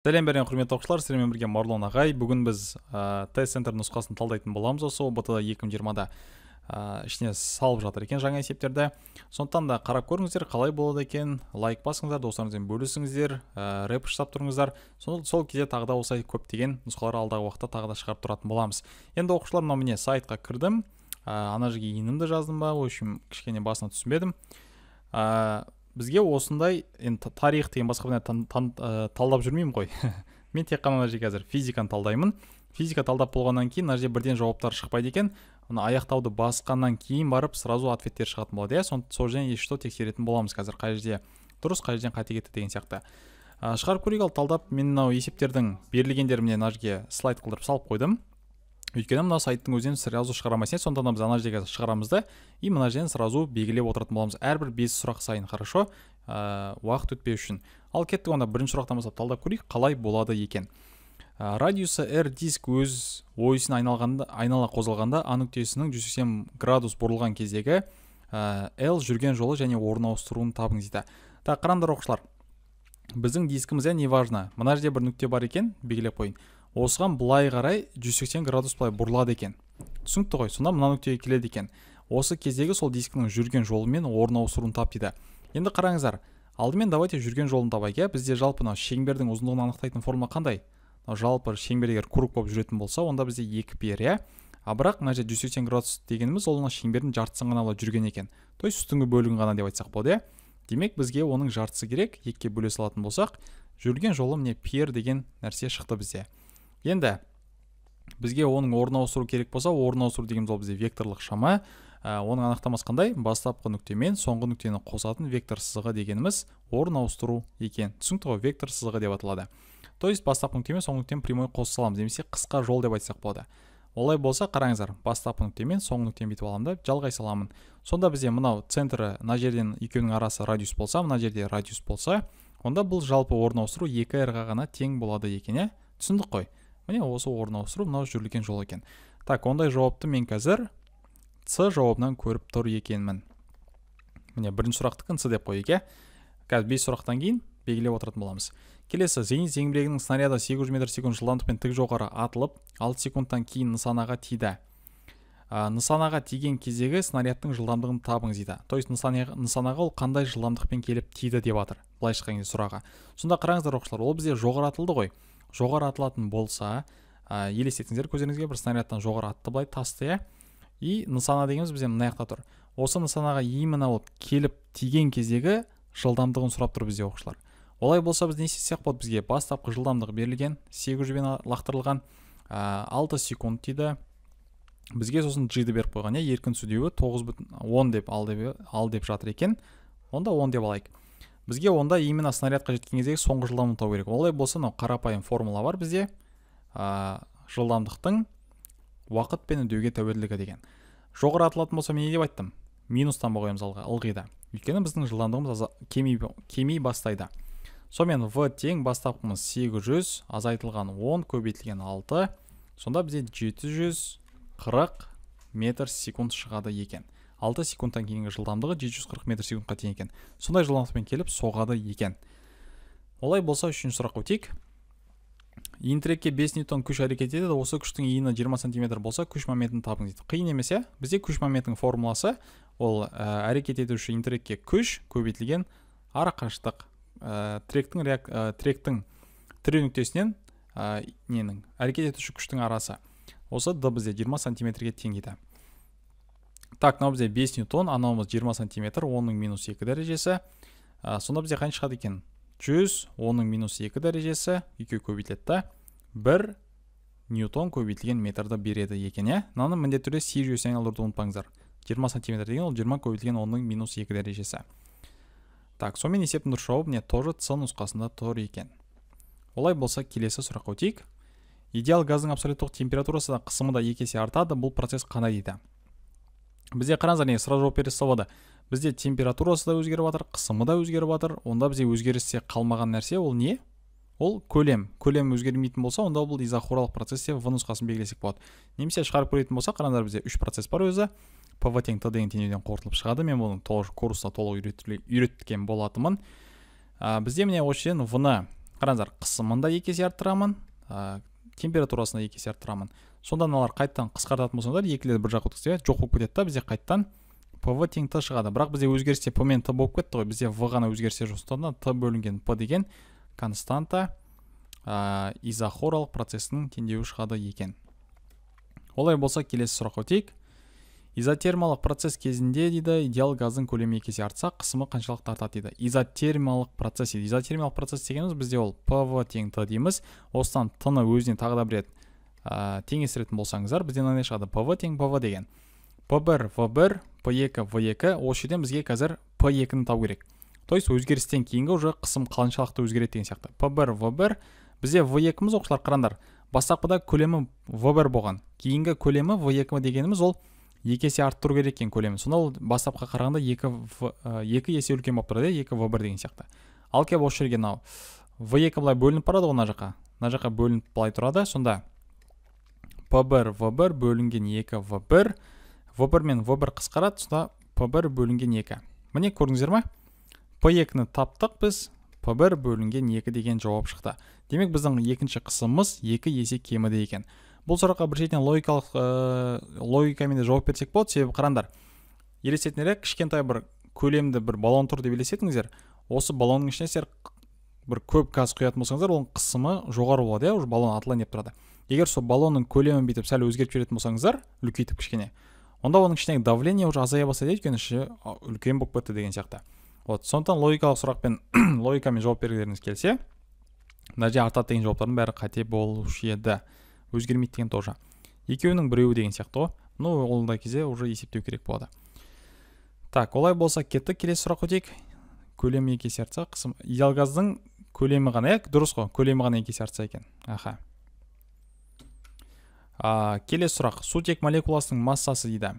сәлем берген құрметті оқушылар сіздермен бірге марлон ағай бүгін біз ә, тест центр нұсқасын талдайтын боламыз осы ұбт екі мың жиырмада ә, ішіне салып жатыр екен жаңа есептерді сондықтан да қарап көріңіздер қалай болады екен лайк басыңыздар достарыңызбен бөлісіңіздер ә, рэп жасап тұрыңыздар сол, сол кезде тағы да осылай көптеген нұсқалар алдағы уақытта тағы да шығарып тұратын боламыз енді оқушылар мынау міне сайтқа кірдім ә, ана жерге жаздым ба в общем кішкене басына түсінбедім бізге осындай енді тарих деген басқа бірнәрсе ә, талдап жүрмеймін ғой мен тек қана мына жерге қазір физиканы талдаймын физика талдап болғаннан кейін мына жерде бірден жауаптар шықпайды екен мына аяқтауды басқаннан кейін барып сразу ответтер шығатын болады иә сол жерден если что тексеретін боламыз қазір қай жерде дұрыс қай жерден қате кетті деген сияқты ә, шығарып көрейік ал талдап мен мынау есептердің берілгендерін міне мына жерге слайд қылдырып салып қойдым өйткені мына сайттың өзінен сразу шығара алмайсың иә, сондықтан да біз ана жерге шығарамыз да и мына жерден сразу белгілеп отыратын боламыз әрбір бес сұрақ сайын хорошо ә, уақыт өтпеу үшін ал кеттік онда бірінші сұрақтан бастап талдап көрейік қалай болады екен ә, радиусы r диск өз ойысын айналғанда айнала қозғалғанда а нүктесінің сексен градус бұрылған кездегі ә, l жүрген жолы және орын ауыстыруын табыңыз дейді так қараңдар оқушылар біздің дискімізде иә, неважно мына жерде бір нүкте бар екен белгілеп қойын осыған былай қарай 180 градус былай бұрылады екен түсінікті ғой сонда мына нүктеге келеді екен осы кездегі сол дискінің жүрген жолы мен орын ауыстыруын тап дейді енді қараңыздар алдымен давайте жүрген жолын табайық иә бізде жалпы мынау шеңбердің ұзындығын анықтайтын формула қандай мынау жалпы шеңбер егер круг болып жүретін болса онда бізде екі пер иә а бірақ мына жерде жүз сексен градус дегеніміз ол мына шеңбердің жартысын ғана жүрген екен то есть үстіңгі бөлігін ғана деп айтсақ болады иә демек бізге оның жартысы керек екіге бөле салатын болсақ жүрген жолы міне пер деген нәрсе шықты бізде енді бізге оның орын ауыстыру керек болса орын ауыстыру дегеніміз ол бізде векторлық шама ә, оның анықтамасы қандай бастапқы нүкте мен соңғы нүктені қосатын вектор сызығы дегеніміз орын ауыстыру екен түсінікті ғой вектор сызығы деп аталады то есть бастапқы нүкте мен соңғы нүктені прямой қосып саламыз немесе қысқа жол деп айтсақ болады олай болса қараңыздар бастапқы нүктемен соңғы нүктені бүйтіп аламын да жалғай саламын сонда бізде мынау центрі мына жерден екеуінің арасы радиус болса мына жерде радиус болса онда бұл жалпы орын ауыстыру екі р ға ғана тең болады екен иә түсіндік қой міне осы орын ауыстыру мынау жүрілген жол екен так ондай жауапты мен қазір с жауабынан көріп тұр екенмін міне бірінші сұрақтікін с деп қояйық иә қазір бес сұрақтан кейін белгілеп отыратын боламыз келесі зенит зеңбірегінің снаряды 800 метр секунд жылдамдықпен тік жоғары атылып 6 секундтан кейін нысанаға тиді ә, нысанаға тиген кездегі снарядтың жылдамдығын табыңыз дейді то есть нысанаға ол қандай жылдамдықпен келіп тиді деп жатыр былайша айтқан кезде сұрағы сонда қараңыздар оқушылар ол бізде жоғары атылды ғой жоғары атылатын болса ә, елестетіңіздер көздеріңізге бір снарядтан жоғары атты былай тасты иә и нысана дегеніміз бізде мына жақта тұр осы нысанаға именно вот келіп тиген кездегі жылдамдығын сұрап тұр бізде оқушылар олай болса біз не істесек болады бізге бастапқы жылдамдығы берілген сегіз жүзбен лақтырылған ә, 6 секунд дейді бізге сосын джиді беріп қойған иә еркін түсу деуі тоғыз бүтін он деп ал деп ал деп жатыр екен онда он деп алайық бізге онда именно снарядқа жеткен кездегі соңғы жылдамдықты табу керек олай болса мынау қарапайым формула бар бізде ә, жылдамдықтың уақыт пен үдеуге тәуелділігі деген жоғары атылатын болса мен не деп айттым минустан қоямыз алға да өйткені біздің жылдамдығымыз кемей кеми бастайды сонымен в тең бастапқымыз 800 азайтылған 10 көбейтілген 6 сонда бізде 740 метр секунд шығады екен алты секундтан кейінгі жылдамдығы 740 метр секундқа тең екен сондай жылдамдықпен келіп соғады екен олай болса үшінші сұраққа өтейік Интерекке 5 ньютон күш әрекет етеді осы күштің иіні 20 сантиметр болса күш моментін табыңыз дейді қиын емес иә бізде күш моментінің формуласы ол ә, әрекет етуші интрекке күш көбейтілген арақашықтық ә, тректің реак, ә, тректің тіреу нүктесінен ә, ненің әрекет етуші күштің арасы осы д бізде 20 сантиметрге тең дейді так мынау бізде бес ньютон анауымыз жиырма сантиметр оның минус екі дәрежесі ә, сонда бізде қанша шығады екен жүз оның минус екі дәрежесі екеуі көбейтіледі да бір ньютон көбейтілген метрді береді екен иә мынаны міндетті түрде си жүйесіне айналдыруды ұмытпаңыздар жиырма сантиметр деген ол жиырма көбейтілген оның минус екі дәрежесі так сонымен есептің дұрыс жауабы міне тоже ц нұсқасында тұр екен олай болса келесі сұраққа өтейік идеал газдың абсолюттық температурасы да қысымы да екі есе артады бұл процесс қандай дейді бізде қараңыздар не сразу жауап бересіз бізде температурасы да өзгеріп жатыр қысымы да өзгеріп жатыр онда бізде өзгерісте қалмаған нәрсе ол не ол көлем көлем өзгермейтін болса онда бұл изохоралық процесс деп в нұсқасын белгілесек болады немесе шығарып көретін болсақ қараңыздар бізде үш процесс бар өзі пв тең т деген теңдеуден қорытылып шығады мен бұны курста толық үйреткен болатынмын ә, бізде міне осы жерден в ны қараңыздар қысымын да екі есе арттырамын температурасына екі есе арттырамын сонда мыналар қайтадан қысқартатын болсаңдар екілер бір жаққа өткізсе жоқ болып кетеді да бізде қайтадан пв тең т шығады бірақ бізде өзгерісте п мен т болып кетті ғой бізде в ғана өзгерсе жоқ сондықтан т бөлінген п деген константа ә, изохоралық процестің теңдеуі шығады екен олай болса келесі сұраққа өтейік изотермалық процесс кезінде дейді идеал газдың көлемі екі есе артса қысымы қаншалықты артады дейді изотермалық процесс дейді изотермалық процесс дегеніміз бізде ол пв тең т дейміз осыдан т ны өзіне тағы да бір рет ә, теңестіретін болсаңыздар бізде мынандай шығады пв тең пв деген p1 в 1 п 2 в 2 осы жерден бізге қазір p2-ні табу керек то есть өзгерістен кейінгі уже қысым қаншалықты өзгереді деген сияқты p1 в 1 бізде в екіміз оқушылар қараңдар бастапқыда көлемі в 1 болған кейінгі көлемі в 2 дегеніміз ол екі есе арттыру керек екен көлемін сонда ол бастапқыға қарағанда 2 в, э, есе үлкен болып 2 иә екі в бір деген сияқты ал келіп осы ау. мынау в екі былай бөлініп барады ғой мына жаққа мына жаққа бөлініп былай тұрады сонда p 1 v 1 бөлінген 2 v 1 v 1 мен v 1 қысқарады сонда p 1 бөлінген 2 міне көріңіздер ма p 2 ні таптық біз p 1 бөлінген 2 деген жауап шықты демек біздің екінші қысымымыз екі есе кеміде екен бұл сұраққа бір шетінен логикалық ә, логикамен де жауап берсек болады себебі қараңдар елестетіңдер иә, кішкентай бір көлемді бір баллон тұр деп елестетіңіздер осы баллонның ішіне сіздер бір көп газ құятын болсаңыздар оның қысымы жоғары болады иә уже баллон атылайын деп тұрады егер сол баллонның көлемін бүйтіп сәл өзгертіп жіберетін болсаңыздар үлкейтіп кішкене онда оның ішіндегі давление уже азая бастайды өйткені іші үлкен болып кетті деген сияқты вот сондықтан логикалық сұрақпен логикамен жауап бергілеріңіз келсе мына жерде артады деген жауаптардың бәрі қате болушы еді өзгермейді деген тоже екеуінің біреуі деген сияқты ғой ну ондай кезде уже есептеу керек болады так олай болса кеттік келесі сұрақ өтейік көлемі екі есе артса қысым идеал газдың көлемі ғана иә дұрыс қой көлемі ғана екі есе артса екен аха а, келесі сұрақ сутек молекуласының массасы дейді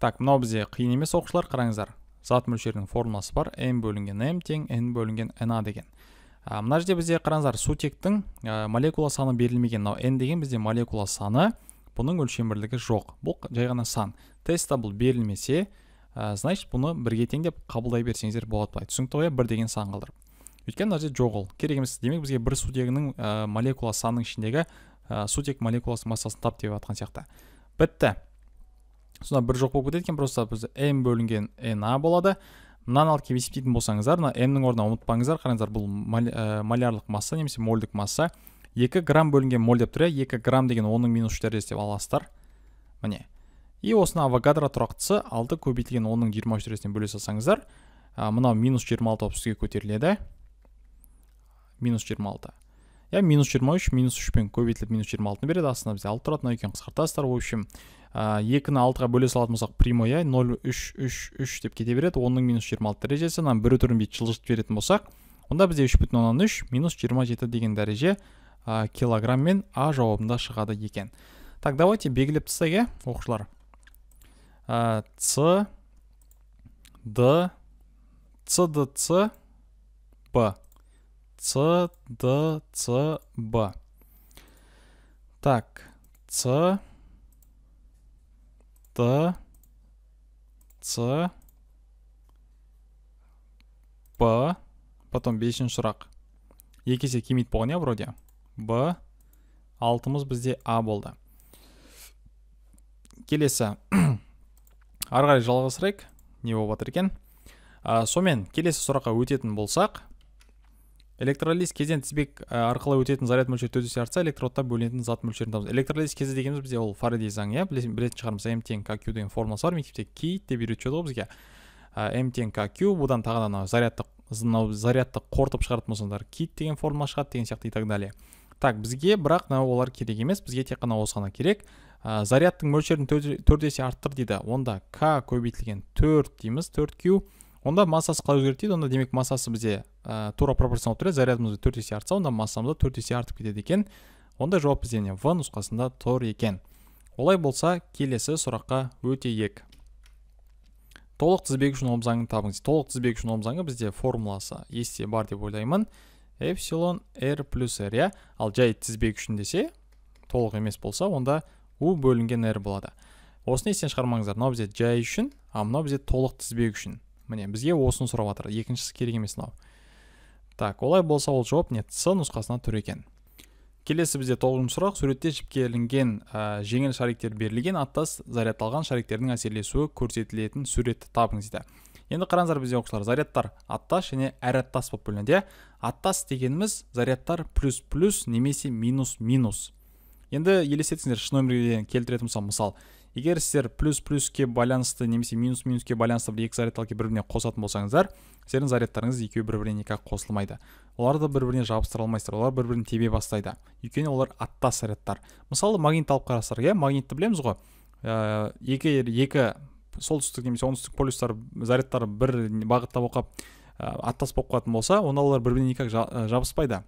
так мынау бізде қиын емес оқушылар қараңыздар зат мөлшерінің формуласы бар м бөлінген м тең н бөлінген на деген ә, мына жерде бізде қараңыздар сутектің ә, молекула саны берілмеген мынау n деген бізде молекула саны бұның өлшем бірлігі жоқ бұл жай ғана сан тестта бұл берілмесе ә, значит бұны бірге тең деп қабылдай берсеңіздер болады былай түсінікті ғой бір деген сан қалдырып өйткені мына жерде жоқ ол керек емес демек бізге бір сутегінің ә, молекула санының ішіндегі ә, сутек молекуласының массасын тап деп жатқан сияқты бітті сонда бір жоқ болып кетеді екен просто бізде м бөлінген на болады мынаны алып келіп есептейтін болсаңыздар мына мнің орнына ұмытпаңыздар қараңыздар бұл э, малярлық масса немесе мольдік масса 2 грамм бөлінген моль деп тұр иә екі грамм деген оның минус үш дәрежесі деп аласыздар міне и осыны авогадро тұрақтысы алты көбейтілген оның жиырма үш дәрежесіне бөле салсаңыздар мынау минус жиырма алты болып сізге көтеріледі минус жиырма алты иә минус жиырма үш минус үшпен көбейтіліп минус жиырма алтыны береді астына бізде алты тұрады мынау екеуін қысқартасыздар в общем ә, екіні алтыға бөле салатын болсақ прямой иә нөл үш үш үш деп кете береді онның минус жиырма алты дәрежесі мынаны бір түрін бүйтіп жылжытып беретін болсақ онда бізде үш бүтін оннан үш минус жиырма жеті деген дәреже ә, килограмммен а жауабында шығады екен так давайте белгілеп тастайық иә оқушылар с д ц д с б д б так ц Т, Ц, П, потом бесінші сұрақ. Екесе кемейт болған иә вроде. Б, алтымыз бізде А болды. Келесі. Ары қарай жалғастырайық. Не болып жатыр екен? Сомен, келесі сұраққа өтетін болсақ, электролиз кезден тізбек арқылы өтетін заряд мөлшері есе артса электродта бөлінетін зат мөлшерін табыз электролиз кезі дегеніміз бізде ол фарадей заңы иә білетін шығармыз м тең к кю деген формуласы бар мектепте ки деп еді ғой бізге м тең к кю бұдан тағы да анау зарядты зарядты қорытып шығаратын болсаңдар кит деген формула шығады деген сияқты и так далее так бізге бірақ мынау олар керек емес бізге тек қана осы ғана керек ә, зарядтың мөлшерін төрт есе арттыр дейді онда к көбейтілген төрт дейміз төрт q онда массасы қалай өзгереді дейді онда демек массасы бізде ә, тура пропорционал болып тұрады зарядымыз төрт есе артса онда массамыз да төрт есе артып кетеді екен онда жауап бізде не в нұсқасында тұр екен олай болса келесі сұраққа өтейік толық тізбек үшін ом заңын табыңыз толық тізбек үшін ом заңы бізде формуласы есте бар деп ойлаймын эпсилон r плюс r иә ал жай тізбек үшін десе толық емес болса онда у бөлінген r болады осыны естен шығармаңыздар мынау бізде жай үшін ал мынау бізде толық тізбек үшін міне бізге осыны сұрап жатыр екіншісі керек емес мынау так олай болса ол жауап не с нұсқасына тұр екен келесі бізде тоғызыншы сұрақ суретте жіпке ілінген жеңіл шариктер берілген аттас зарядталған шариктердің әсерлесуі көрсетілетін суретті табыңыз дейді енді қараңыздар бізде оқушылар зарядтар аттас және әраттас болып бөлінеді иә? аттас дегеніміз зарядтар плюс плюс немесе минус минус енді елестетіңіздер шын өмірге келтіретін болсам мысал егер сіздер плюс плюске байланысты немесе минус минуске байланысты бір екі заряд бір біріне қосатын болсаңыздар сіздердің зарядтарыңыз екеуі бір біріне никак қосылмайды олар да бір біріне жабыстыра алмайсыздар олар бір бірін тебе бастайды өйткені олар аттас зарядтар мысалы магнит алып қарасыздар иә магнитті білеміз ғой ә, егер екі солтүстік немесе оңтүстік полюстар зарядтары бір бағытта қалып ә, аттас болып қалатын болса онда олар бір біріне никак жабыспайды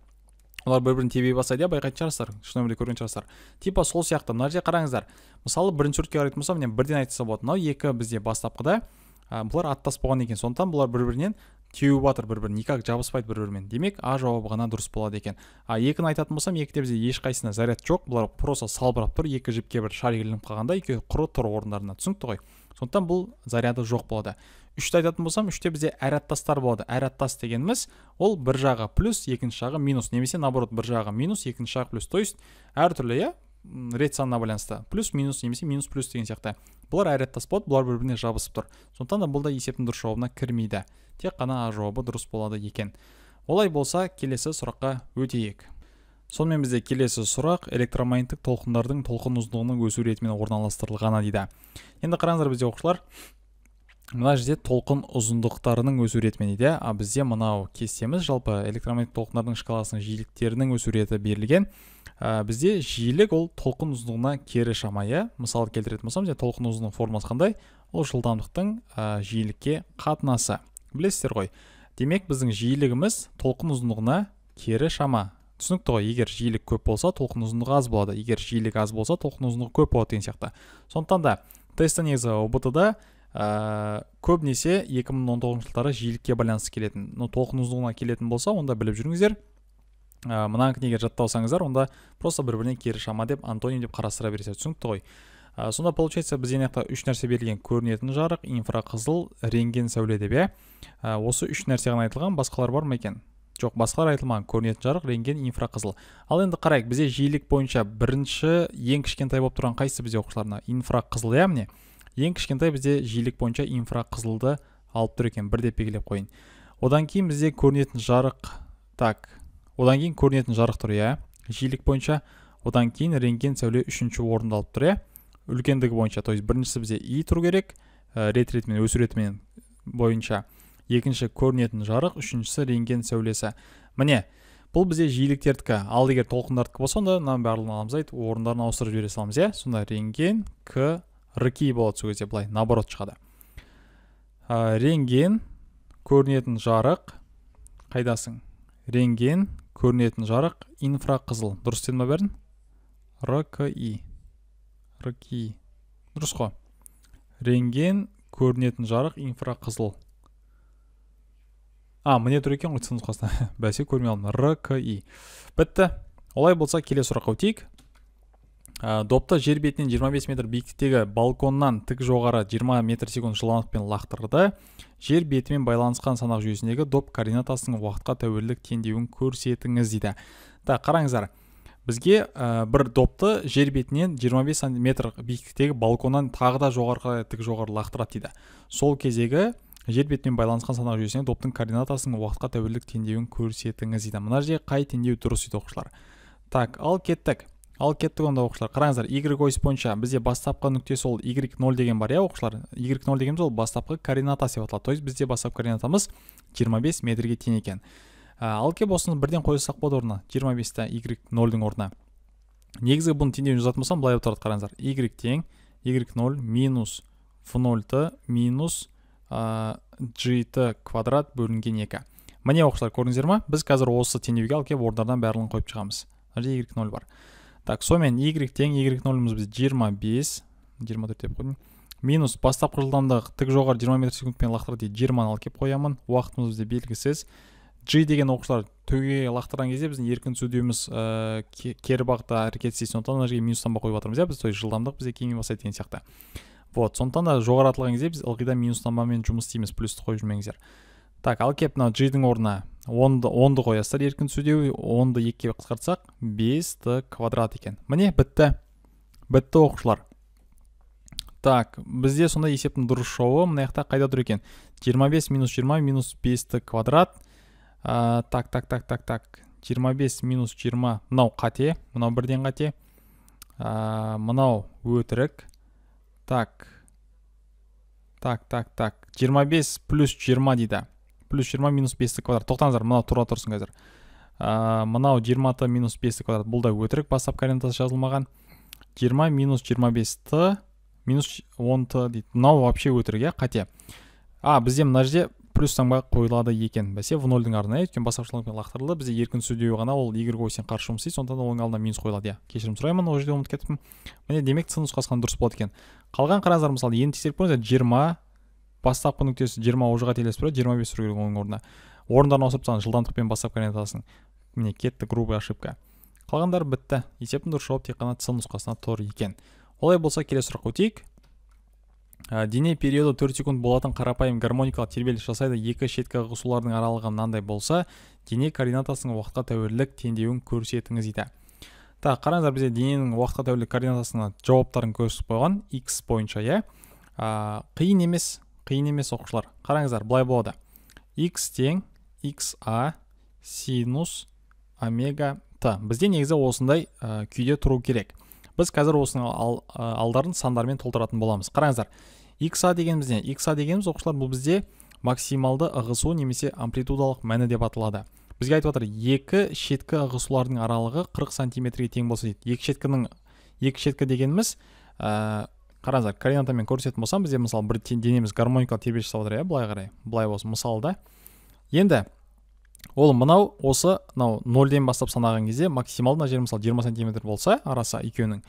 олар бір бірін тебе бастайды иә байқайтын шығарсыздар шын өмірде көрген шығарсыздар типа сол сияқты мына жерде қараңыздар мысалы бірінші төртке қарайтын болсам мен бірден айтса болады мынау екі бізде бастапқыда ә, бұлар аттас болған екен сондықтан бұлар бір бірінен теуіп жатыр бір бірін никак жабыспайды бір бірімен демек а жауабы ғана дұрыс болады екен а екіні айтатын болсам екіде бізде ешқайсысында заряд жоқ бұлар просто салбырап тұр екі жіпке бір шар ілініп қалғанда екеуі құры тұр орындарына түсінікті ғой сондықтан бұл заряды жоқ болады үшті айтатын болсам үште бізде әр аттастар болады әр аттас дегеніміз ол бір жағы плюс екінші жағы минус немесе наоборот бір жағы минус екінші жағы плюс то есть әртүрлі иә рет санына байланысты плюс минус немесе минус плюс деген сияқты бұлар әр аттас болады бұлар бір біріне жабысып тұр сондықтан да бұл да есептің дұрыс жауабына кірмейді тек қана а жауабы дұрыс болады екен олай болса келесі сұраққа өтейік сонымен бізде келесі сұрақ электромагниттік толқындардың толқын ұзындығының өсу ретімен орналастырылғаны дейді енді қараңыздар бізде оқушылар мына жерде толқын ұзындықтарының өсу ретімен дейді а бізде мынау кестеміз жалпы электромагнит толқындардың шкаласының жиіліктерінің өсу реті берілген ә, бізде жиілік ол толқын ұзындығына кері шама иә мысал келтіретін болсам бізде толқын ұзындығының формасы қандай ол жылдамдықтың ә, жиілікке қатынасы білесіздер ғой демек біздің жиілігіміз толқын ұзындығына кері шама түсінікті ғой егер жиілік көп болса толқын ұзындығы аз болады егер жиілік аз болса толқын ұзындығы көп болады деген сияқты сондықтан да тестте негізі ұбт да ә, көбінесе 2019 жылдары жиілікке байланысты келетін ну толқын ұзындығына келетін болса онда біліп жүріңіздер ә, мына книге жаттаусаңыздар онда просто бір біріне кері шама деп антоним деп қарастыра бересіздер түсінікті ғой ә, сонда получается бізде мына үш нәрсе берілген көрінетін жарық инфрақызыл рентген сәуле деп иә ә, осы үш нәрсе ғана айтылған басқалар бар ма екен жоқ басқалар айтылмаған көрінетін жарық рентген инфрақызыл ал енді қарайық бізде жиілік бойынша бірінші ең кішкентай болып тұрған қайсысы бізде оқушыларына инфрақызыл иә міне ең кішкентай бізде жиілік бойынша инфрақызылды алып тұр екен деп белгілеп қояйын одан кейін бізде көрінетін жарық так одан кейін көрінетін жарық тұр иә жиілік бойынша одан кейін рентген сәуле үшінші орынды алып тұр иә үлкендігі бойынша то есть біріншісі бізде и тұру керек ә, рет ретімен өсу ретімен бойынша екінші көрінетін жарық үшіншісі рентген сәулесі міне бұл бізде жиіліктердікі ал егер толқындардікі болса онда мынаның барлығын аламыз орындарын ауыстырып жібере саламыз иә сонда рентген к рки болады сол кезде былай наоборот шығады ә, рентген көрінетін жарық қайдасың рентген көрінетін жарық инфрақызыл дұрыс дедім ба бәрін рки рки дұрыс қой рентген көрінетін жарық инфрақызыл а міне тұр екен ғой сын бәсе көрмей алдым рки бітті олай болса келесі сұраққа өтейік Э, допты жер бетінен 25 метр биіктіктегі балконнан тік жоғары 20 метр секунд жылдамдықпен лақтырды жер бетімен байланысқан санақ жүйесіндегі доп координатасының уақытқа тәуелділік теңдеуін көрсетіңіз дейді так қараңыздар бізге э, бір допты жер бетінен 25 метр биіктіктегі балконнан тағы да жоғары қарай тік жоғары лақтырады дейді сол кездегі жер бетімен байланысқан санақ жүйесіне доптың координатасының уақытқа тәуелділік теңдеуін көрсетіңіз дейді мына жерде қай теңдеу дұрыс дейді оқушылар так ал кеттік ал кеттік онда оқушылар қараңыздар y ось бойынша бізде бастапқы нүктесі ол y нол деген бар иә оқушылар y ноль дегеніміз ол бастапқы координатасы деп аталады то есть бізде бастапқы координатамыз 25 метрге тең екен ә, алып келіп осыны бірден қоя салсақ болады орнына жиырма бесті y нольдің орнына негізі бұны теңдеуін жазатын болсам былай болып тұрады қараңыздар y тең y ноль минус в нөл т минус ә, g т квадрат бөлінген екі міне оқушылар көрдіңіздер ма біз қазір осы теңдеуге алып келіп орындардан барлығын қойып шығамыз мына жерде y ноль бар так сонымен y тең y нөліміз біз 25 24 деп қойдым минус бастапқы жылдамдық тік жоғары жиырма метр секундпен лақтыр дейді жиырманы алып келіп қоямын уақытымыз бізде белгісіз g деген оқушылар төге лақтырған кезде біздің еркін түсудеміз ә, кері бағытта әрекет істейді сондықтан мына жерге минус таңба қойып жатырмыз иә біз то есть жылдамдық бізде кеми бастайды деген сияқты вот сондықтан да жоғары атылған кезде біз ылғи да минус таңбамен жұмыс істейміз плюсті қойып жүрмеңіздер так ал кеп мынау джидің орнына онды онды қоясыздар еркін сөйлеу онды екіге қысқартсақ бес т квадрат екен міне бітті бітті оқушылар так бізде сонда есептің дұрыс шоуы, мына жақта қайда тұр екен 25 минус 20 минус 5 т квадрат ә, так так так так так 25 минус 20 мынау қате мынау бірден қате ә, мынау өтірік так так так так 25 плюс 20 дейді плюс жиырма минус бесті квадрат тоқтаңыздар мынау тура тұрсын қазір ә, мынау т минус бесті квадрат бұл да өтірік бастап координатасы жазылмаған жиырма минус жиырма бесті минус он т дейді мынау вообще өтірік иә қате а бізде мына жерде плюс таңба қойылады екен бәсе в нольдің арнайы өйткені басқашылықпен лақтырылды бізде еркін сөйлеу ғана ол игорь осьен қарсы жұмыс істейді сондықтан оның алдына минус қойылады иә кешірім сұраймын ол жерде ұмытып кетіппін міне демек ц нұсқасы дұрыс болады екен қалған қараңыздар мысалы енді тексеріп көріңіздер жиырма бастапқы нүктесі жиырма уже қателесіп телесіп жиырма бес тұру керек оның орнына орындарын ауыстырып тастаған жылдамдықпен бастап кірген атасың міне кетті грубая ошибка қалғандары бітті есептің дұрыс жауап тек қана ц нұсқасына тұр екен олай болса келесі сұраққа өтейік ә, дене периоды 4 секунд болатын қарапайым гармоникалық тербеліс жасайды екі шеткі ығысулардың аралығы мынандай болса дене координатасының уақытқа тәуелділік теңдеуін көрсетіңіз дейді так қараңыздар бізде дененің уақытқа тәуелділік координатасына жауаптарын көрсетіп қойған x бойынша иә ә, қиын емес қиын емес оқушылар қараңыздар былай болады x тең x а синус омега т бізде негізі осындай э, күйде тұру керек біз қазір осының ал, э, алдарын сандармен толтыратын боламыз қараңыздар x а дегеніміз не x а дегеніміз оқушылар бұл бізде максималды ығысу немесе амплитудалық мәні деп аталады бізге айтып жатыр екі шеткі ығысулардың аралығы 40 сантиметрге тең болса дейді екі шеткінің екі шеткі дегеніміз э, қараңыздар координатамен көрсететін болсам бізде мысалы бір денеміз гармоникалы тербеліс жасап жатыр иә былай қарай былай болсын мысалы да енді ол мынау осы мынау нольден бастап санаған кезде максималды мына жер мысалы жиырма сантиметр болса арасы екеуінің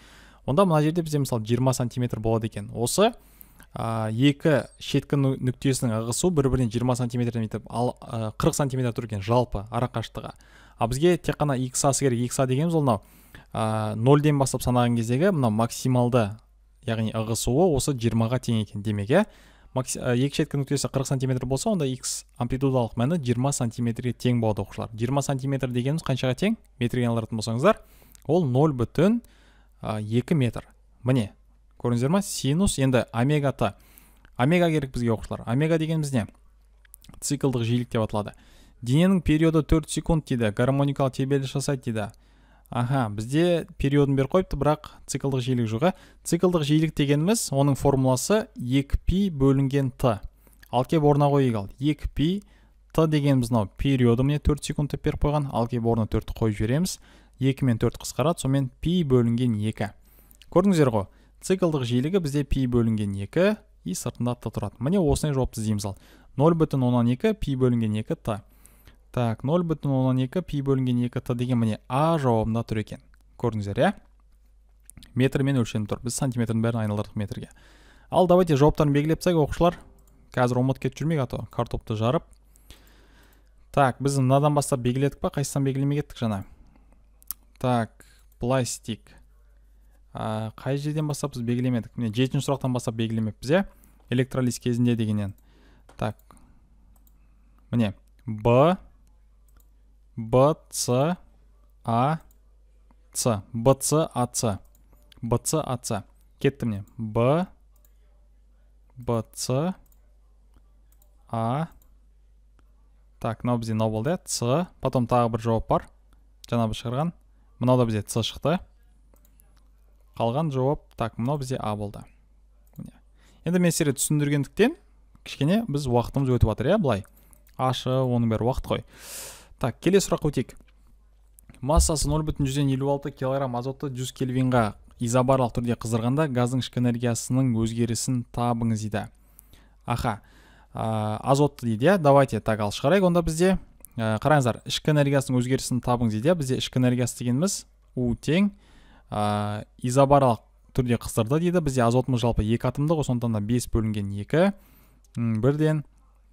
онда мына жерде бізде мысалы жиырма сантиметр болады екен осы ә, екі шеткі нүктесінің ығысуы бір бірінен жиырма сантиметрден бүйтіп ал қырық сантиметр тұр екен жалпы арақашықтығы ал бізге тек қана икс асы керек икс а дегеніміз ол мынау нөлден бастап санаған кездегі мынау максималды яғни ығысуы осы 20-ға тең екен демек иә екі шеткі нүктесі 40 сантиметр болса онда x амплитудалық мәні 20 сантиметрге тең болады оқушылар 20 сантиметр дегеніміз қаншаға тең метрге алатын болсаңыздар ол 0 бүтін екі метр міне көрдіңіздер ма синус енді омега т омега керек бізге оқушылар омега дегеніміз не циклдық жиілік деп аталады дененің периоды 4 секунд дейді гармоникалық тербеліс жасайды дейді аха бізде периодын беріп қойыпты бірақ циклдық жиілік жоқ циклдық жиілік дегеніміз оның формуласы 2 пи бөлінген т ал келіп орнына қояйық ал екі пи т дегеніміз мынау периоды міне төрт секунд деп беріп қойған ал келіп орнына төртті қойып жібереміз екі мен төрт қысқарады сонымен пи бөлінген екі көрдіңіздер ғой циклдық жиілігі бізде пи бөлінген екі и сыртында т тұрады міне осындай жауапты іздейміз ал нөл бүтін оннан екі пи бөлінген екі т так 0 бүтін оннан екі пи бөлінген екі т деген міне а жауабында тұр екен көрдіңіздер иә метрмен өлшеніп тұр біз сантиметрдің бәрін айналдырдық метрге ал давайте жауаптарын белгілеп тастайық оқушылар қазір ұмытып кетіп жүрмейік а то картопты жарып так біз мынадан бастап белгіледік па қайсысынан белгілемей кеттік жаңа так пластик а, қай жерден бастап біз белгілемедік міне жетінші сұрақтан бастап белгілемеппіз иә электролиз кезінде дегеннен так міне б С, А, С. Кетті міне. Б BC А Так, мынау бізде мынау болды иә С потом тағы бір жауап бар жаңа біз шығарған да бізде С шықты қалған жауап так мынау бізде А болды міне енді мен сіздерге түсіндіргендіктен кішкене біз уақытымыз өтіп жатыр иә былай ашы оның бәрі уақыт қой так келесі сұраққа өтейік массасы нөл бүтін жүзден елу алты килограмм азотты жүз кельвинға изобаралық түрде қыздырғанда газдың ішкі энергиясының өзгерісін табыңыз дейді аха ә, азотты дейді иә давайте так ал шығарайық онда бізде ә, қараңыздар ішкі энергиясының өзгерісін табыңыз дейді иә? бізде ішкі энергиясы дегеніміз у тең ә, түрде қыздырды дейді бізде азотымыз жалпы екі атомды сондықтан да бес бөлінген екі бірден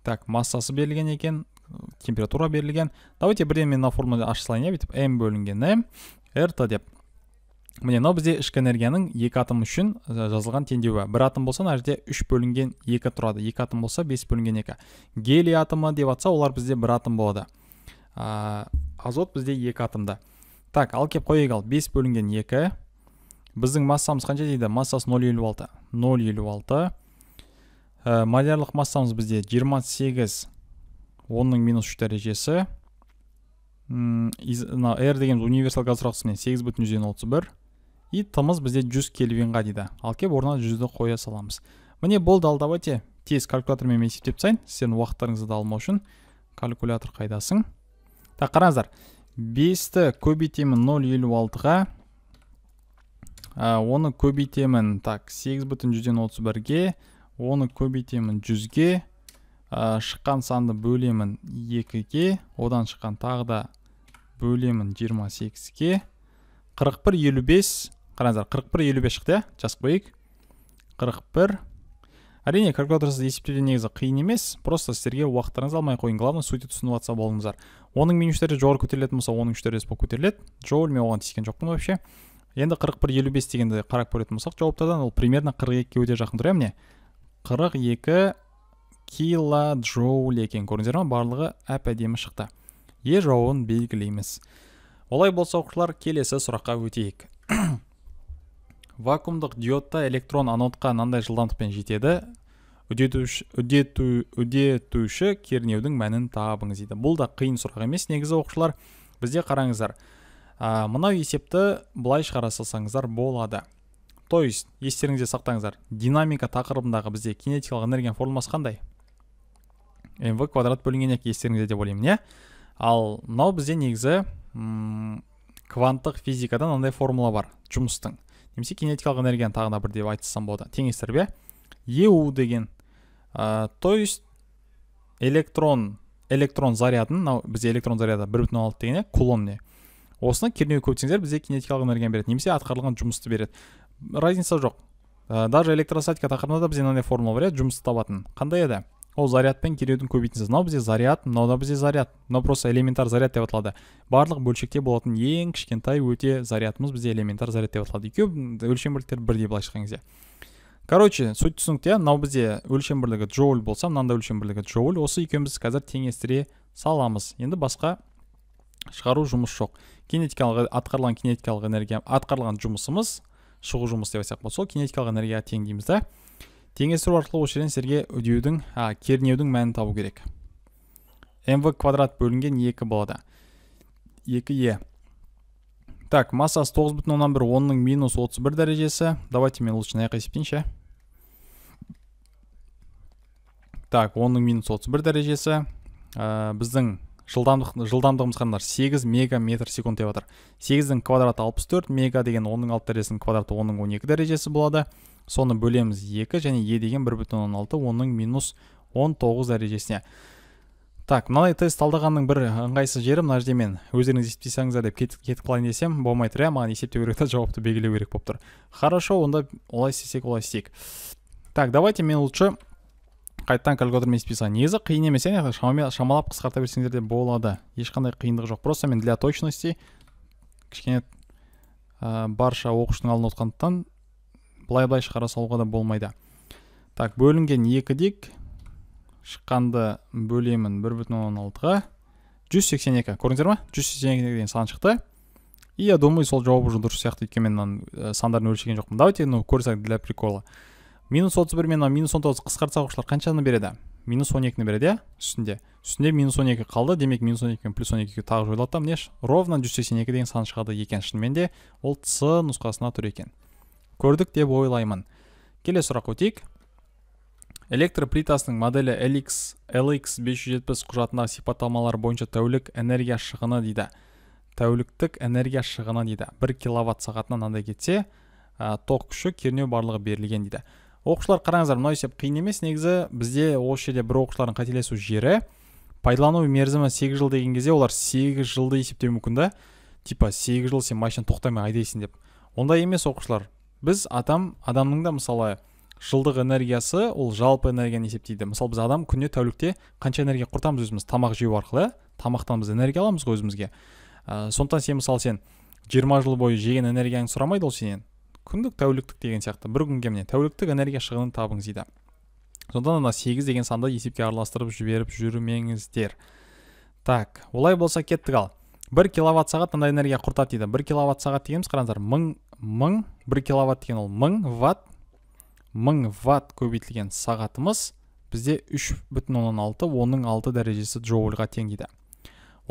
так массасы берілген екен температура берілген давайте бірден мен мына формуланы ашып салайын иә бүйтіп м бөлінген м рт деп міне мынау бізде ішкі энергияның екі атом үшін жазылған теңдеуі бір атом болса мына жерде үш бөлінген екі тұрады екі атом болса бес бөлінген екі гелий атомы деп атса олар бізде бір атом болады ә, азот бізде екі атомда так ал келіп қояйық ал бес бөлінген екі біздің массамыз қанша дейді массасы нөл елу алты нөл елу алты малярлық массамыз бізде 28 онның минус үш дәрежесі мына р дегеніміз универсал газ тұрақтысымен сегіз бүтін жүзден отыз бір и тымыз бізде жүз кельвинға дейді ал келіп орнына жүзді қоя саламыз міне болды ал давайте тез калькулятормен мен есептеп тастайын сіздердің уақыттарыңызды да алмау үшін калькулятор қайдасың так қараңыздар бесті көбейтемін нөл елу алтыға оны көбейтемін так сегіз бүтін жүзден отыз бірге оны көбейтемін жүзге ә, шыққан санды бөлемін 2-ге одан шыққан тағы да бөлемін 28 ге 4155 55 қараңыздар 41 шықты иә жазып қояйық 41 әрине калькуляторсыз есептеуде негізі қиын емес просто сіздерге уақыттарыңызды алмай қойын главное сути түсініп жатса болыңыздар оның минустері жоғары көтерілетін болса оның үштері дәрежесі болып көтеріледі джоуль мен оған тиіскен жоқпын вообще енді 4155 55 дегенді қарап көретін болсақ жауаптардан ол примерно 42-ге өте жақын тұр иә міне 42 Джоу лекен көрдіңіздер ма барлығы әп әдемі шықты е жауын белгілейміз олай болса оқушылар келесі сұраққа өтейік вакуумдық диодта электрон анодқа мынандай жылдамдықпен жетеді үдетуші, кернеудің мәнін табыңыз дейді бұл да қиын сұрақ емес негізі оқушылар бізде қараңыздар ә, мынау есепті былай шығара салсаңыздар болады то есть естеріңізде сақтаңыздар динамика тақырыбындағы бізде кинетикалық энергияның формуласы қандай МВ квадрат бөлінген екі естеріңізде деп ойлаймын иә ал мынау бізде негізі кванттық физикадан мынандай формула бар жұмыстың немесе кинетикалық энергияны тағы да бір деп айтсам болады теңестіріп иә еу деген ә, то есть электрон электрон зарядын мынау бізде электрон заряды бір бүтін алты деген иә кулон не осыны кернеу көп бізге кинетикалық энергияны береді немесе атқарылған жұмысты береді разница жоқ даже электростатика тақырыбында да бізде мынандай формула бар иә жұмысты табатын қандай еді ол зарядпен кереудің көбейтіндісі мынау бізде заряд мынау да бізде заряд мынау просто элементар заряд деп аталады барлық бөлшекте болатын ең кішкентай өте зарядымыз бізде элементар заряд деп аталады екеуі өлшем бірліктері бірдей былайша айтқан кезде короче суть түсінікті иә мынау бізде өлшем бірлігі джоуль болса мынандай өлшем бірлігі джоуль осы екеуміз қазір теңестіре саламыз енді басқа шығару жұмыс жоқ кинетикалық атқарылған кинетикалық энергия атқарылған жұмысымыз шығу жұмыс деп айтсақ болады сол кинетикалық энергияға тең дейміз да теңестіру арқылы осы жерден сіздерге үдеудің ә, кернеудің мәнін табу керек мв квадрат бөлінген екі болады 2 е так массасы тоғыз бүтін оннан бір онның минус отыз бір дәрежесі давайте мен лучше наяққа есептейінші так онның минус отыз бір дәрежесі ә, біздің жылдамдық жылдамдығымыз қандар мега метр секунд деп жатыр сегіздің квадраты алпыс төрт мега деген алты дәрежесінің квадраты оның екі дәрежесі болады соны бөлеміз 2 және е деген 1,16 оның минус 19 дәрежесіне так мынандай тест талдағанның бір ыңғайсыз жері мына жерде мен өздеріңіз есептей деп кетіп кет қалайын десем болмай тұр иә маған есептеу керек та жауапты белгілеу керек болып тұр хорошо онда олай істесек олай істейік так давайте мен лучше қайтадан калькулятормен есеп негізі қиын емес шамамен шамалап қысқарта берсеңіздер де болады ешқандай қиындығы жоқ просто мен для точности кішкене ә, барша оқушының алдында отырғандықтан былай былай шығара салуға да болмайды так бөлінген екі дик шыққанды бөлемін бір бүтін оннан алтыға жүз сексен екі көрдіңіздер ма жүз сексен екі деген сан шықты и я думаю сол жауап уже дұрыс сияқты өйткені мен мынаны э, сандарын өлшеген жоқпын давайте ну көрсек для прикола минус отыз бір мен мына минус он тоғыз қысқартсақ оқушылар қаншаны береді минус он екіні береді иә үстінде үстінде минус он екі қалды демек минус он екі мен плюс он екі тағы жойылады да міне ровно жүз сексен екі деген сан шығады екен шынымен де ол ц нұсқасына тұр екен көрдік деп ойлаймын келе сұрақ өтейік электр плитасының моделі LX, LX 570 құжатындағы сипаттамалар бойынша тәулік энергия шығыны дейді тәуліктік энергия шығыны дейді бір киловатт сағатына мынандай кетсе ә, тоқ күші кернеу барлығы берілген дейді оқушылар қараңыздар мынау есеп қиын емес негізі бізде осы жерде бір оқушылардың қателесу жері пайдалану мерзімі 8 жыл деген кезде олар 8 жылды есептеуі мүмкін да типа 8 жыл сен машинаны тоқтамай айдайсың деп ондай емес оқушылар біз адам адамның да мысалы жылдық энергиясы ол жалпы энергияны есептейді мысалы біз адам күнде тәулікте қанша энергия құртамыз өзіміз тамақ жеу арқылы тамақтан біз энергия аламыз ғой өзімізге ә, сондықтан сен мысалы сен жиырма жыл бойы жеген энергияңды сұрамайды ол сенен күндік тәуліктік деген сияқты бір күнге міне тәуліктік энергия шығынын табыңыз дейді сондықтан ана сегіз деген санды есепке араластырып жіберіп жүрмеңіздер так олай болса кеттік ал бір киловатт сағат мынандай энергия құртады дейді бір киловатт сағат дегеніміз қараңыздар мың мың бір киловатт деген ол мың ватт мың ватт көбейтілген сағатымыз бізде үш бүтін оннан алты оның алты дәрежесі джоульға тең дейді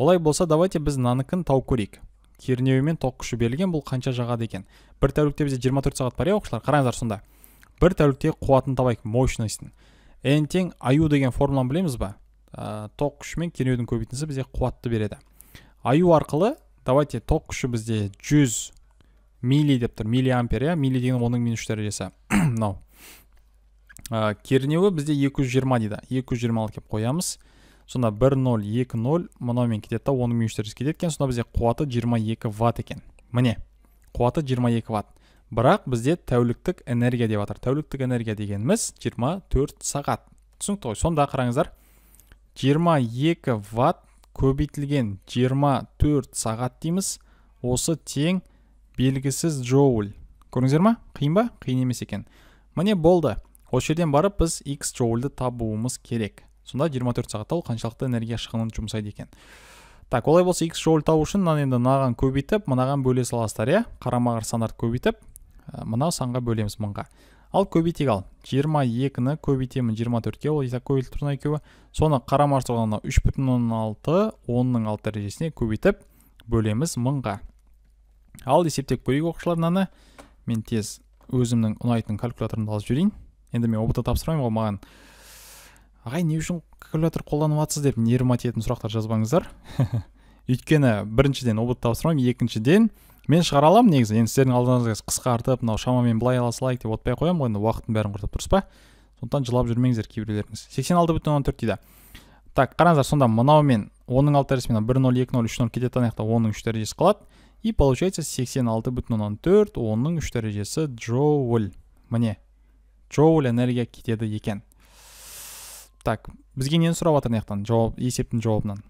олай болса давайте біз мынанікін тауып көрейік мен тоқ күші берілген бұл қанша жағады екен бір тәулікте бізде 24 сағат бар иә оқушылар қараңыздар сонда бір тәулікте қуатын табайық мощностін n тең аю деген формуланы білеміз ба ә, ток күші мен кернеудің көбейтіндісі бізге қуатты береді аю арқылы давайте тоқ күші бізде жүз милли деп тұр иә? милли ампер иә деген оның минус үш дәрежесі мынау кернеуі бізде 220 дейді 220 кеп қоямыз сонда 1 0 2 0 мынаумен кетеді да оның минус дәрежесі кетеді екен сонда бізде қуаты 22 ватт екен міне қуаты 22 ватт бірақ бізде тәуліктік энергия деп жатыр тәуліктік энергия дегеніміз 24 сағат түсінікті ғой сонда қараңыздар 22 ватт көбейтілген 24 сағат дейміз осы тең белгісіз джоуль көрдіңіздер ма қиын ба қиын емес екен міне болды осы жерден барып біз x джоульді табуымыз керек сонда 24 сағатта ол қаншалықты энергия шығынын жұмсайды екен так олай болса x джоуль табу үшін мынаны енді мынаған көбейтіп мынаған бөле саласыздар иә қарама қарсы сандарды көбейтіп ә, мынау санға бөлеміз мыңға ал көбейтейік ал 22-ні көбейтемін 24-ке ол итак көбейтіліп тұр мына екеуі соны қарама қарсы тұрғанда үш бүтін оннан алты онның алты дәрежесіне көбейтіп бөлеміз мыңға ал есептеп көрейік оқушылар мынаны мен тез өзімнің ұнайтын калькуляторымды алып жіберейін енді мен ұбт тапсырмаймын ғой маған ағай не үшін калькулятор қолданып жатсыз деп нервыма тиетін сұрақтар жазбаңыздар өйткені біріншіден ұбт тапсырмаймын екіншіден мен шығара аламын негізі енді сіздердің алдарыңызға қысқартып мынау шамамен былай ала салайық деп отпай қоямын ғой енді уақыттың бәрін құртып дұрыс па сондықтан жылап жүрмеңіздер кейбіреулеріңіз сексен алты бүтін оннан төрт дейді так қараңыздар сонда мынау мен оның алты дәрежесі мен бір нөл екі нөл үш нөл кетеді ана жақта оның үш дәрежесі қалады и получается 86 бүтін оннан төрт оның үш дәрежесі джоуль міне джоуль энергия кетеді екен так бізге нені сұрап жатыр мына жауап есептің жауабынан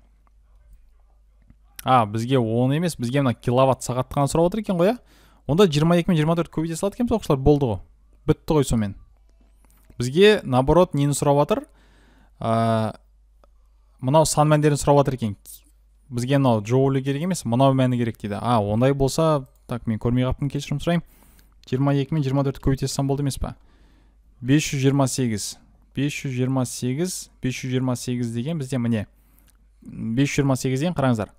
а бізге оны емес бізге мына киловатт сағатты ғана сұрап жатыр екен ғой иә онда 22 мен 24 көбейте салады екенбіз оқушылар болды ғой бітті ғой сонымен бізге наоборот нені сұрап жатыр ә, мынау сан мәндерін сұрап жатыр екен бізге мынау джоули керек емес мынау мәні керек дейді а ондай болса так мен көрмей қалыппын кешірім сұраймын жиырма екі мен жиырма төртті көбейте салсам болды емес па бес жүз жиырма сегіз бес жүз жиырма сегіз бес жүз жиырма сегіз деген бізде міне бес жүз жиырма сегіз деген қараңыздар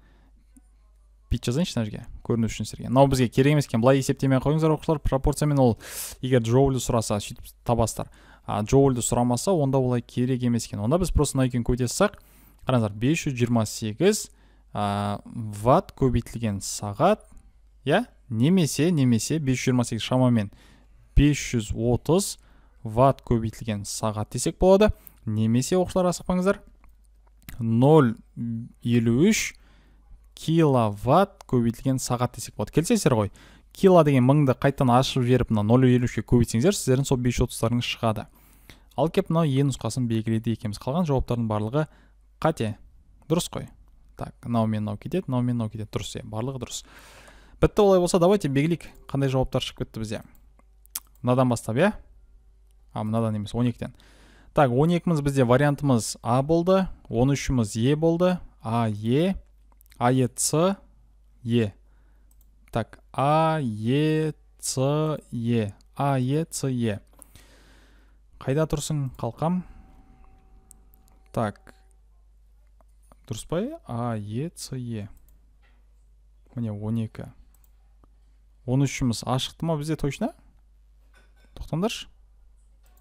бүйтіп жазайыншы мына жерге көріну үшін сіздерге мынау бізге керек емес екен былай есептемей ақ қойыңыздар оқушылар пропорциямен ол егер джоульді сұраса сөйтіп табасыздар а джоульді сұрамаса онда олай керек емес екен онда біз просто мына екеуін көбейте салсақ қараңыздар бес жүз жиырма сегіз ә, ватт көбейтілген сағат иә немесе немесе 528 шамамен 530 ватт көбейтілген сағат десек болады немесе оқушылар асықпаңыздар 0.53 киловатт көбейтілген сағат десек болады келісесіздер ғой кило деген мыңды қайтадан ашып жіберіп мына нөл елу үшке көбейтсеңіздер сіздердің сол бес жүз отыздарыңыз шығады ал келіп мынау е e нұсқасын белгілейді екенбіз қалған жауаптардың барлығы қате дұрыс қой так мынау мен мынау кетеді мынау мен мынау кетеді дұрыс иә барлығы дұрыс бітті олай болса давайте белгілейік қандай жауаптар шығып кетті бізде мынадан бастап иә а мынадан емес он екіден так он екіміз бізде вариантымыз а болды он үшіміз е болды а е а е ц е так а е ц е а е ц е қайда тұрсың қалқам так дұрыс па а е ц е міне 12 13 үшіміз а шықты ма бізде точно тоқтаңдаршы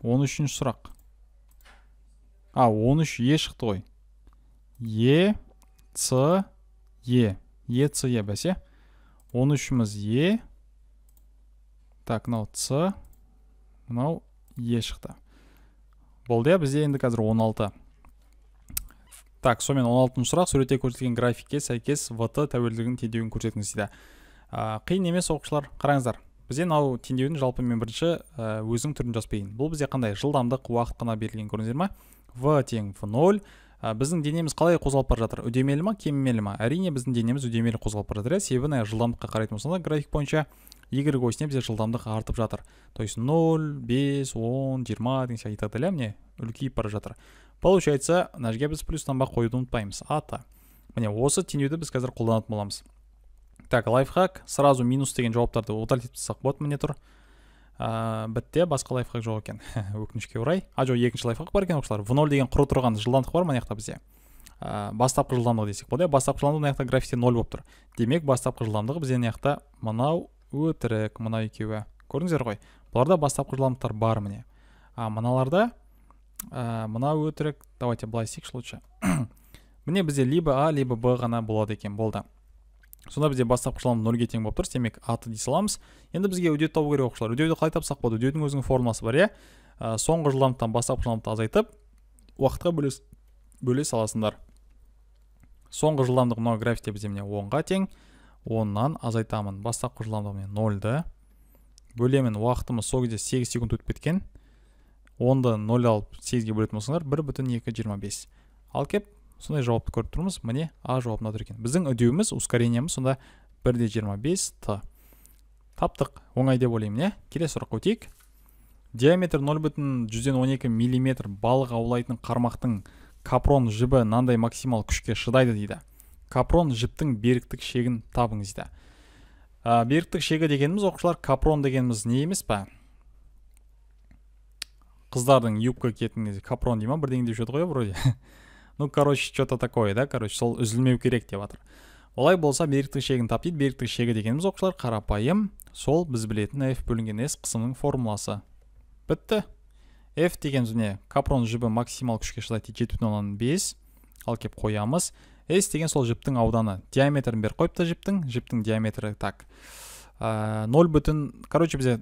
13 үшінші сұрақ а 13 е шықты ғой е ц е е ц е бәсе 13 үшіміз е так нау ц Нау е шықты болды иә бізде енді қазір 16 так сонымен он алтыншы сұрақ суретте көрсетілген графикке сәйкес вт тәуелділігінің теңдеуін көрсетіңіз дейді қиын емес оқушылар қараңыздар бізде мынау теңдеудің жалпы мен бірінші өзің түрін жазып берейін бұл бізде қандай жылдамдық уақыт қана берілген көрдіңіздер ма в тең в ноль біздің денеміз қалай қозғалып бара жатыр үдемелі ма кеммелі ма әрине біздің денеміз үдемелі қозғалып бара жатыр иә себебі мына жылдамдыққа қарайтын болсақ график бойынша y осіне бізде жылдамдық артып жатыр то есть ноль бес он жиырма деген сияқты и так далее міне үлкейіп бара жатыр получается мына жерге біз плюс таңба қоюды ұмытпаймыз ата міне осы теңдеуді біз қазір қолданатын боламыз так лайфхак сразу минус деген жауаптарды удалить етіп тастасақ болады міне тұр ә, бітті басқа лайфхак жоқ екен өкінішке орай а жоқ екінші лайфхак бар екен оқушылар в ноль деген құры тұрған жылдамдық бар ма мына жақта бізде ә, бастапқы жылдамдық десек болады иә бастапқы жылдамдық мына жақта графикте ноль болып тұр демек бастапқы жылдамдығы бізде мына жақта мынау өтірік мынау екеуі көрдіңіздер ғой бұларда бастапқы жылдамдықтар бар міне а мыналарда ә, мынау өтірік давайте былай істейікші лучше міне бізде либо а либо б ғана болады екен болды сонда бізде бастапқы жылам нөлге тең болып тұр демек аты дей саламыз енді бізге үдеуді табу керек оқушылар үдеуді қалай тапсақ болады үдеудің өзінің формуласы бар иә ә, соңғы жылдамдықтан бастапқы жылдамдықты азайтып уақытқа бөле, бөле саласыңдар соңғы жылдамдық мынау графикте бізде міне онға тең оннан азайтамын бастапқы міне нөлді бөлемін уақытымыз сол кезде сегіз секунд өтіп кеткен онды нөл алып сегізге бөлетін болсаңдар бір бүтін екі жиырма бес ал кеп сондай жауапты көріп тұрмыз міне а жауабында тұр екен біздің үдеуіміз ускорениеміз сонда бір де жиырма бес т таптық оңай деп ойлаймын иә келесі сұраққа өтейік диаметр нөл бүтін жүзден он екі миллиметр балық аулайтын қармақтың капрон жібі мынандай максимал күшке шыдайды дейді капрон жіптің беріктік шегін табыңыз дейді беріктік шегі дегеніміз оқушылар капрон дегеніміз не емес па қыздардың юбка киетін кезде капрон дей ма бірдеңе деп жүреді ғой вроде ну короче что то такое да короче сол үзілмеу керек деп жатыр олай болса беріктік шегін тап дейді беріктік шегі дегеніміз оқушылар қарапайым сол біз білетін f бөлінген s қысымының формуласы бітті f дегеніміз міне капрон жібі максимал күшке шыдайды дейді жеті бүтін оннан бес ал келіп қоямыз s деген сол жіптің ауданы диаметрін беріп қойыпты жіптің жіптің диаметрі так э, ноль бүтін короче бізде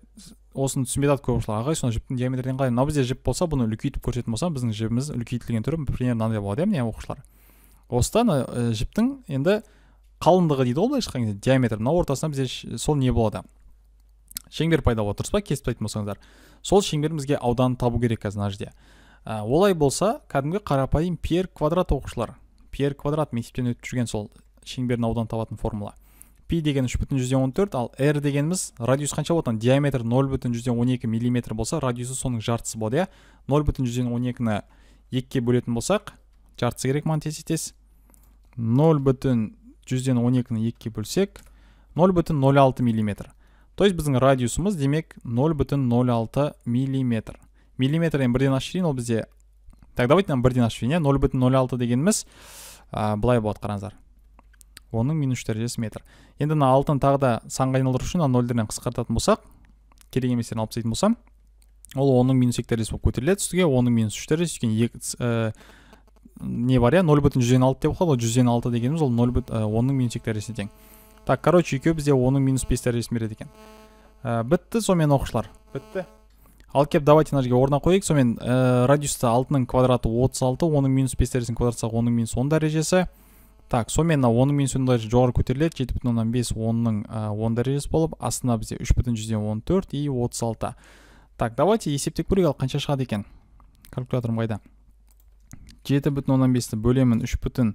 осыны түсінбей жатады көпшілік ағай сонда жіптің диаметрден қалай мынау бізде жіп болса бұны үлкейтіп көрсететін болсам біздің жібіміз үлкейтілген түрі примерно мынандай болады иә міне оқушылар осыдан ә, жіптің енді қалыңдығы дейді ғой былайша айтқан кезде диаметр мынау ортасынан бізде сол не болады шеңбер пайда болады дұрыс па кесіп тастайтын болсаңыздар сол шеңбердің бізге ауданын табу керек қазір мына жерде э, олай болса кәдімгі қарапайым пьер квадрат оқушылар пьер квадрат мектептен өтіп жүрген сол шеңбердің ауданын табатын формула пи деген үш бүтін жүзден он төрт ал р дегеніміз радиус қанша болады диаметр нөл бүтін жүзден он екі миллиметр болса радиусы соның жартысы болады иә нөл бүтін жүзден он екіні екіге бөлетін болсақ жартысы керек маған тез тез нөл бүтін жүзден он екіні екіге бөлсек нөл бүтін нөл алты миллиметр то есть біздің радиусымыз демек нөл бүтін нөл алты миллиметр миллиметрден бірден ашып жіберейін ол бізде так давайте нам бірден ашып иә нөл бүтін нөл алты дегеніміз ә, былай болады қараңыздар оның минус үш дәрежесі метр енді мына алтыны тағы да санға айналдыру үшін мына нөлдерден қысқартатын болсақ керек еместерін алып тастайтын болсам ол оның минус екі дәрежесі болып көтеріледі үстіге оның минус үш дәрежесі өйткені екі ә, не бар иә нөл бүтін жүзден алты деп қалады ғой жүзден алты дегеніміз ол нөл бүтін э, оның минус екі дәрежесіне тең так короче екеуі бізде оның минус бес дәрежесін береді екен ә, бітті сонымен оқушылар бітті ал келіп давайте мына жерге орнына қояйық сонымен ә, радиуста алтының квадраты отыз алты оның минус бес квадрат салсақ оның минус он дәрежесі так сонымен мына оның мен сонда жоғары көтеріледі жеті бүтін оннан бес онның он дәрежесі болып астында бізде үш бүтін жүзден он төрт и отыз алты так давайте есептеп көрейік ал қанша шығады екен калькуляторым қайда жеті бүтін оннан бесті бөлемін үш бүтін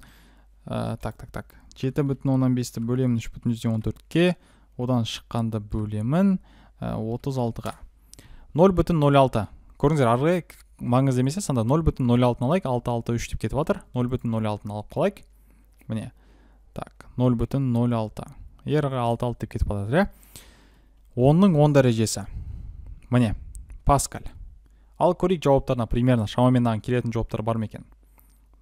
ә, так так так жеті бүтін оннан бесті бөлемін үш бүтін жүзден он төртке одан шыққанды бөлемін отыз алтыға нөл бүтін нөл алты көрдіңіздер ары қарай маңызды емес иә сонда нөл бүтін нөл алтыны алайық алты алты үш деп кетіп жатыр нөл бүтін нөл алтыны алып қалайық міне так ноль бүтін нөл алты р алты алты деп кетіп қалады иә онның он дәрежесі міне паскаль ал көрейік жауаптарына примерно шамамен маған келетін жауаптар бар ма екен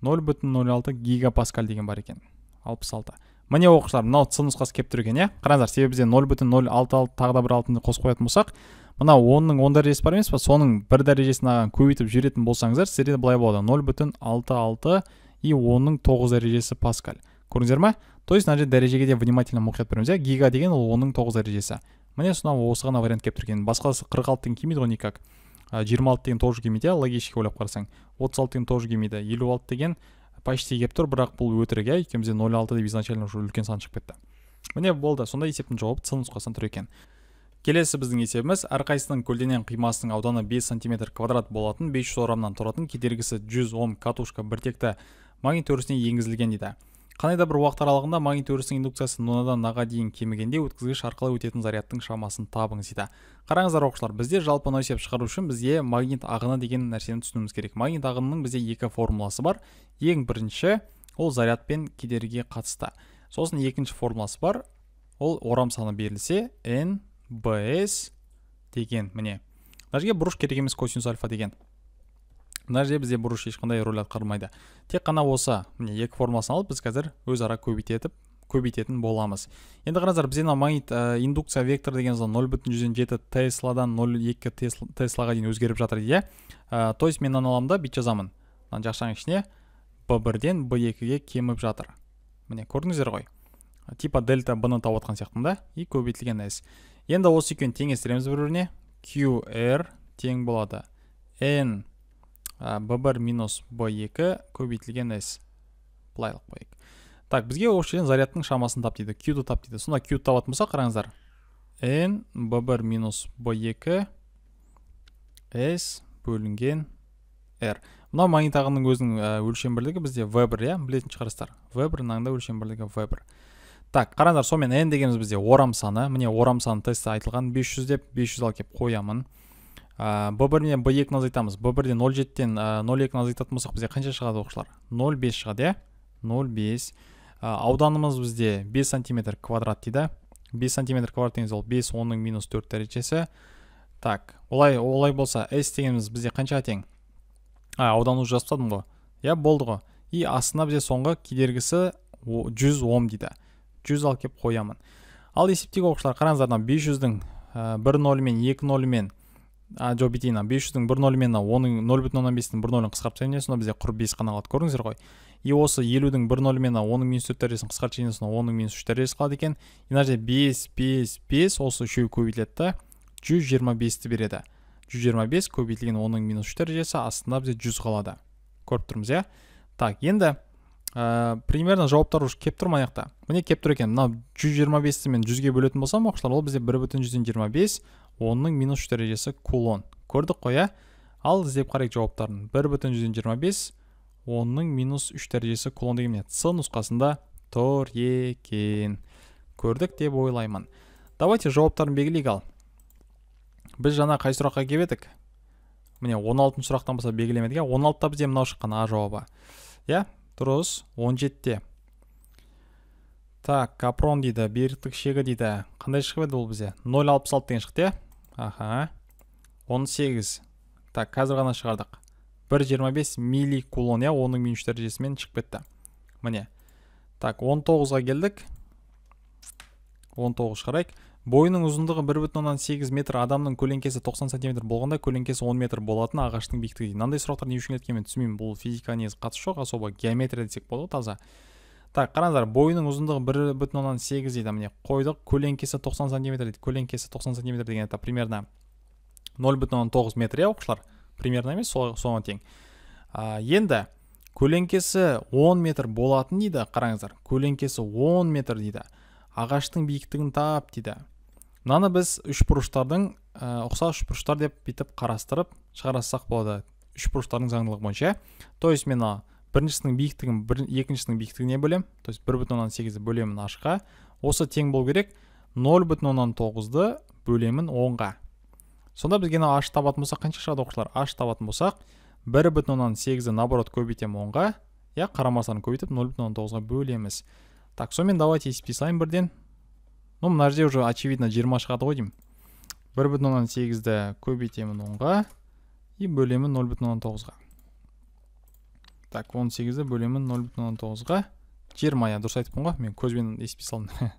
нөл бүтін нөл алты гигапаскаль деген бар екен алпыс алты міне оқушылар мынау ц нұсқасы келіп тұр екен иә қараңыздар себебі бізде нөл бүтін нөл алты алты тағы да бір алтыны қосып қоятын болсақ мынау онның он дәрежесі бар емес па соның бір дәрежесін аған көбейтіп жіберетін болсаңыздар сіздерде былай болады нөл бүтін алты алты и онның тоғыз дәрежесі паскаль көрдіңіздер ма то есть мына жерде дәрежеге де внимательно мұқият береміз иә гига деген ол оның тоғыз дәрежесі міне сонау осы ғана вариант келіп тұр екен басқасы қырық деген келмейді ғой никак жиырма алты деген тоже келмейді иә логически ойлап қарасаң отыз алты деген тоже келмейді елу алты деген почти келіп тұр бірақ бұл өтірік иә өйткені бізде нөл алты деп изначально уже үлкен сан шығып кетті міне болды сонда есептің жауабы ц нұсқасынан тұр екен келесі біздің есебіміз әрқайсысының көлденең қимасының ауданы бес сантиметр квадрат болатын бес жүз орамнан тұратын кедергісі жүз он катушка біртекті магнит өрісіне енгізілген дейді қандай да бір уақыт аралығында магнит өрісінің индукциясы нонадан наға дейін кемігенде өткізгіш арқылы өтетін зарядтың шамасын табыңыз дейді қараңыздар оқушылар бізде жалпы ной есеп шығару үшін бізге магнит ағыны деген нәрсені түсінуіміз керек магнит ағынының бізде екі формуласы бар ең бірінші ол заряд пен кедергіге қатысты сосын екінші формуласы бар ол орам саны берілсе nbs деген міне жерге бұрыш керек емес косинус альфа деген мына жерде бізде бұрыш ешқандай рөл атқармайды тек қана осы міне екі формасын алып біз қазір өзара көбейтетіп көбейтетін боламыз енді қараңыздар бізде мына магнит ә, индукция вектор деген зат нөл бүтін жүзден жеті тесладан нөл екі теслаға дейін өзгеріп жатыр дейді иә ә, то есть мен мынаны аламын да бүйтіп жазамын мына жақшаның ішіне б бірден б екіге кеміп жатыр міне көрдіңіздер ғой типа дельта б ны тауып жатқан сияқтымын да и көбейтілген с енді осы екеуін теңестіреміз бір біріне qr тең болады n b1 минус b2 көбейтілген s былай қылып қояйық так бізге осы жерден зарядтың шамасын тап дейді q-ді тап дейді сонда q-ді табатын болсақ қараңыздар n b1 минус b2 s бөлінген r мынау магнитағының өзінің өлшем бірлігі бізде v1 иә білетін шығарсыздар вебр мынаңда өлшем бірлігі v1 так қараңыздар сонымен n дегеніміз бізде орам саны міне орам саны тестте айтылған 500 деп 500 алып келіп қоямын ә, бір бірінен б екіні азайтамыз б бірден нөл жетіден нөл екіні азайтатын болсақ бізде қанша шығады оқушылар нөл бес шығады иә нөл бес ауданымыз бізде бес сантиметр квадрат дейді бес сантиметр квадрат дегеніміз ол бес оның минус төрт дәрежесі так олай олай болса с дегеніміз бізде қаншаға тең а ауданы уже жазып тастадым ғой иә болды ғой и астына бізде соңғы кедергісі жүз ом дейді жүз алып келіп қоямын ал есептейік оқушылар қараңыздар мына бес жүздің бір нолімен екі нолімен а бүйтейін ана бес жүздің бір нөлі мен оның нөл бүтін оннан бестің бір нөлін қысқартып тастаймын сонда бізде құр бес қана қалады көрдіңіздер ғой и осы елудің бір нөлі мен оның минус төрт дәрежесін қысқартып жіберген сонда оның минус үш дәрежесі қалады екен мына жерде бес бес бес осы үшеуі көбейтіледі да жүз жиырма бесті береді жүз жиырма бес көбейтілген оның минус үш дәрежесі астында бізде жүз қалады көріп тұрмыз иә так енді ә, примерно жауаптар уже келіп тұр мына жақта міне келіп тұр екен мынау жүз жиырма бесті мен жүзге бөлетін болсам оқушылар ол бізде бір бүтін жүзден жиырма бес онның минус үш дәрежесі кулон көрдік қой ә? ал іздеп қарайық жауаптарын бір бүтін жүзден жиырма бес онның минус үш дәрежесі кулон деген міне с нұсқасында тұр екен көрдік деп ойлаймын давайте жауаптарын белгілейік ал біз жаңа қай сұраққа келіп едік міне он алтыншы сұрақтан бастап белгілемедік иә он алтыда бізде мынау шыққан а жауабы иә дұрыс он жетіде так капрон дейді беріктік шегі дейді қандай шығып еді ол бізде 0.66 деген шықты иә аха 18 так қазір ғана шығардық 1.25 милликулон иә оның минус дәрежесімен шығып кетті міне так 19-ға келдік 19 шығарайық бойының ұзындығы 1,8 метр адамның көлеңкесі 90 сантиметр болғанда көлеңкесі 10 метр болатын ағаштың биіктігі мынандай сұрақтар не үшін кеткенін мен түсінбеймін бұл физика негізі қатысы жоқ особо геометрия десек болады таза так қараңыздар бойының ұзындығы бір бүтін оннан сегіз дейді міне қойдық көлеңкесі тоқсан сантиметр дейді көлеңкесі тоқсан сантиметр деген это примерно нөл бүтін оннан тоғыз метр иә оқушылар примерно емес соған тең ә, енді көлеңкесі 10 метр болатын дейді қараңыздар көлеңкесі 10 метр дейді ағаштың биіктігін тап дейді мынаны біз үшбұрыштардың ә, ұқсас үшбұрыштар деп бүйтіп қарастырып шығарсақ болады үшбұрыштардың заңдылығы бойынша иә. то есть мен біріншісінің биіктігін бір, екіншісінің биіктігіне бөлемін то есть бір бүтін оннан сегізді бөлемін ашқа осы тең болу керек нөл бүтін оннан тоғызды бөлемін онға сонда бізге мына аш табатын болсақ қанша шығады оқушылар аш табатын болсақ бір бүтін оннан сегізді наоборот көбейтемін онға иә қарамастарын көбейтіп нөл бүтін оннан тоғызға бөлеміз так сонымен давайте списаем бірден ну мына жерде уже очевидно жиырма шығады ғой деймін бір бүтін оннан сегізді көбейтемін онға и бөлемін нөл бүтін оннан тоғызға так он сегізді бөлемін нөл бүтін оннан тоғызға жиырма иә дұрыс айтыппын ғой мен көзбен еспей салдым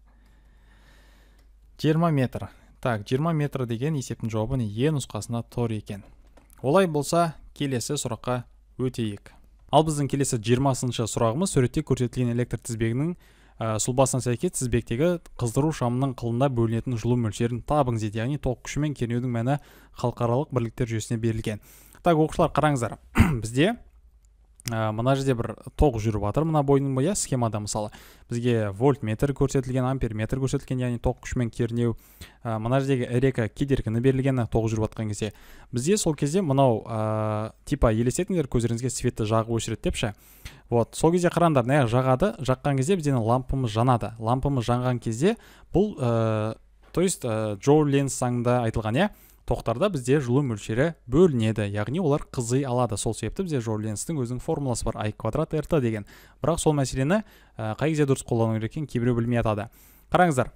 жиырма метр так 20 метр деген есептің жауабы не е нұсқасында тұр екен олай болса келесі сұраққа өтейік ал біздің келесі жиырмасыншы сұрағымыз суретте көрсетілген электр тізбегінің ә, сұлбасына сәйкес тізбектегі қыздыру шамының қылында бөлінетін жылу мөлшерін табыңыз дейді яғни тоқ күші мен кернеудің мәні халықаралық бірліктер жүйесіне берілген так оқушылар қараңыздар бізде ә, мына жерде бір тоқ жүріп жатыр мына бойдың иә схемада мысалы бізге вольтметр көрсетілген амперметр көрсетілген яғни тоқ күшімен кернеу ә, мына жердегі река кедергіні берілгені тоқ жүріп жатқан кезде бізде сол кезде мынау э, типа елестетіңдер көздеріңізге светті жағып өшіреді депші вот сол кезде қараңдар мына жағады жаққан кезде бізде лампамыз жанады лампамыз жанған кезде бұл то есть ә, джоу ленс заңында айтылған иә тоқтарда бізде жылу мөлшері бөлінеді яғни олар қызи алады сол себепті бізде жорленстің өзінің формуласы бар i квадрат рт деген бірақ сол мәселені ә, қай кезде дұрыс қолдану керек екенін кейбіреу білмей атады қараңыздар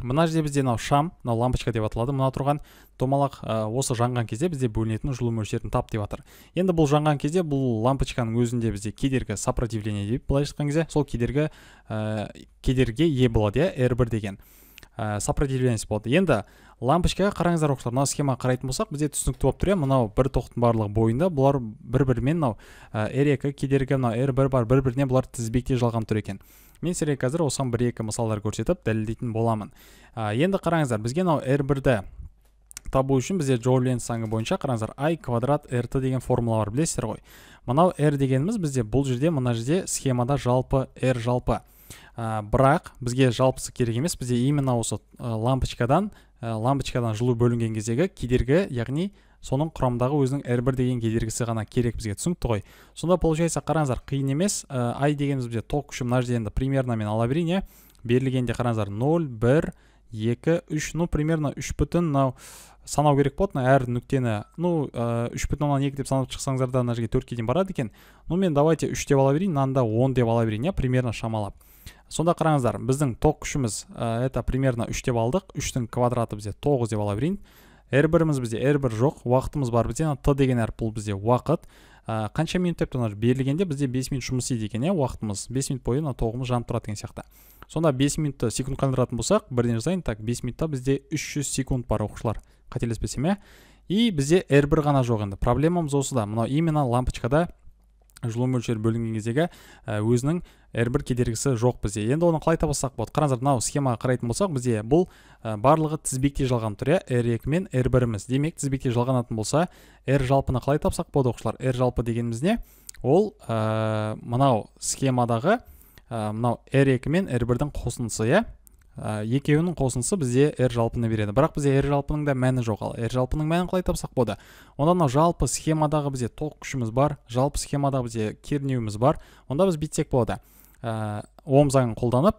мына жерде бізде мынау шам мынау лампочка деп аталады мына тұрған домалақ ә, осы жанған кезде бізде бөлінетін жылу мөлшерін тап деп жатыр енді бұл жанған кезде бұл лампочканың өзінде бізде кедергі сопротивление деп былайша айтқан кезде сол кедергі ә, э, кедергіге ие болады иә r1 деген ә, э, сопротивленность болады енді лампочкаға қараңыздар оқушылар мына схемаға қарайтын болсақ бізде түсінікті болып тұр иә мынау бір тоқтың барлығы бойында бұлар бір бірімен мынау э, р екі кедергі мынау р бір бар бір біріне бұлар тізбектей жалғанып тұр екен мен сіздерге қазір осыған бір екі мысалдар көрсетіп дәлелдейтін боламын ә, енді қараңыздар бізге мынау р бірді табу үшін бізде джоулен заңы бойынша қараңыздар ай квадрат рт деген формула бар білесіздер ғой мынау r дегеніміз бізде бұл жерде мына жерде схемада жалпы r жалпы ә, бірақ бізге жалпысы керек емес бізде именно осы лампочкадан ә, лампочкадан жылу бөлінген кездегі кедергі яғни соның құрамдағы өзінің әрбір деген кедергісі ғана керек бізге түсінікті ғой сонда получается қараңыздар қиын емес ә, дегеніміз бізде ток күші енді примерно мен ала берейін иә берілгенде қараңыздар 0 бір екі үш ну примерно үш бүтін мынау санау керек болады мына әр нүктені ну үш бүтін оннан екі деп санап шықсаңыздар да мына жерге төртке дейін барады екен ну мен давайте үш деп ала берейін мынаны да он деп ала берейін иә примерно шамалап сонда қараңыздар біздің ток күшіміз ә, это примерно үш деп алдық үштің квадраты бізде тоғыз деп ала берейін р біріміз бізде р бір жоқ уақытымыз бар бізде т деген әріп бұл бізде уақыт ә, қанша минут деп берілгенде бізде 5 минут жұмыс істейді екен иә уақытымыз 5 минут бойы мына тоғымыз жанып тұрады деген сияқты сонда 5 минутты секундқа айналдыратын болсақ бірден жасайын так 5 минутта бізде 300 секунд бар оқушылар қателеспесем иә и бізде r бір ғана жоқ енді проблемамыз осыда мынау именно лампочкада жылу мөлшері бөлінген кездегі э, өзінің әрбір кедергісі жоқ бізде енді оны қалай табасақ болады қараңыздар мынау схемаға қарайтын болсақ бізде бұл ә, барлығы тізбектей жалған тұр иә r екі мен r біріміз демек тізбектей жалғанатын болса r жалпыны қалай тапсақ болады оқушылар r жалпы дегеніміз не ол ә, мынау схемадағы ә, мынау r екі мен r бірдің қосындысы иә ә, екеуінің қосындысы бізде r жалпыны береді бірақ бізде r жалпының да мәні жоқ ал r жалпының мәнін қалай тапсақ болады онда мынау жалпы схемадағы бізде тоқ күшіміз бар жалпы схемада бізде кернеуіміз бар онда біз бүйтсек болады ә, э, ом заңын қолданып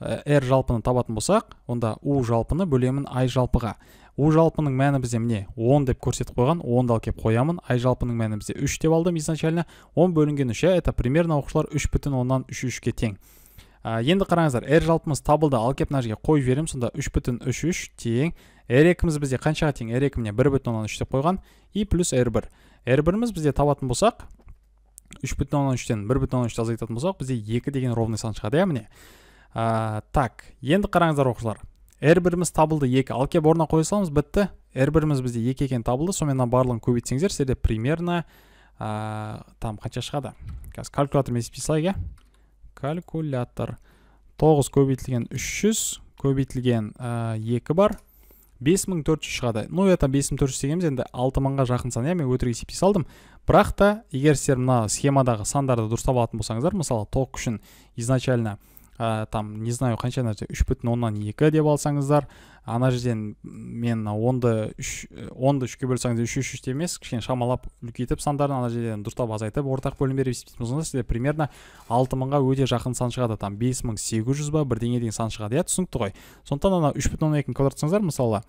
э, r жалпыны табатын болсақ онда у жалпыны бөлемін i жалпыға у жалпының мәні бізде міне 10 деп көрсетіп қойған онды алып келіп қоямын ай жалпының мәні бізде 3 деп алдым изначально он бөлінген иә это примерно оқушылар үш бүтін оннан үш үшке тең ә, енді қараңыздар r жалпымыз табылды алып келіп мына жерге қойып жіберемін сонда үш бүтін үш үш тең р екіміз бізде қаншаға тең р екі міне бір бүтін оннан үш деп қойған и плюс р бір р біріміз бізде табатын болсақ үш бүтін оннан үштен бір бүтін оннан үшті азайтатын болсақ бізде екі деген ровный сан шығады иә міне ә, так енді қараңыздар оқушылар r біріміз табылды екі ал келіп орнына қоя саламыз бітті r біріміз бізде екі екені табылды сонымен мына барлығын көбейтсеңіздер сіздерде примерно ә, там қанша шығады қазір калькулятормен есептей салайық иә калькулятор тоғыз көбейтілген үш жүз көбейтілген екі бар 5400 шығады ну это 5400 дегеніміз енді 6000-ға жақын сан иә мен өтірік есептей салдым бірақ та егер сіздер мына схемадағы сандарды дұрыстап алатын болсаңыздар мысалы ток үшін изначально ә, там не знаю қанша нәрсе үш бүтін оннан екі деп алсаңыздар ана жерден мен онды үш онды үшке бөлсеңіз үш үш үште емес кішкене шамалап үлкейтіп сандарын ана жерден дұрыстап азайтып ортақ бөлім беріп есептейтін болсаңыз сізде примерно алты мыңға өте жақын сан шығады там бес мың сегіз жүз ба бірдеңе деген сан шығады иә түсінікті ғой сондықтан ана үш бүтін оннан екіні квадрат мысалы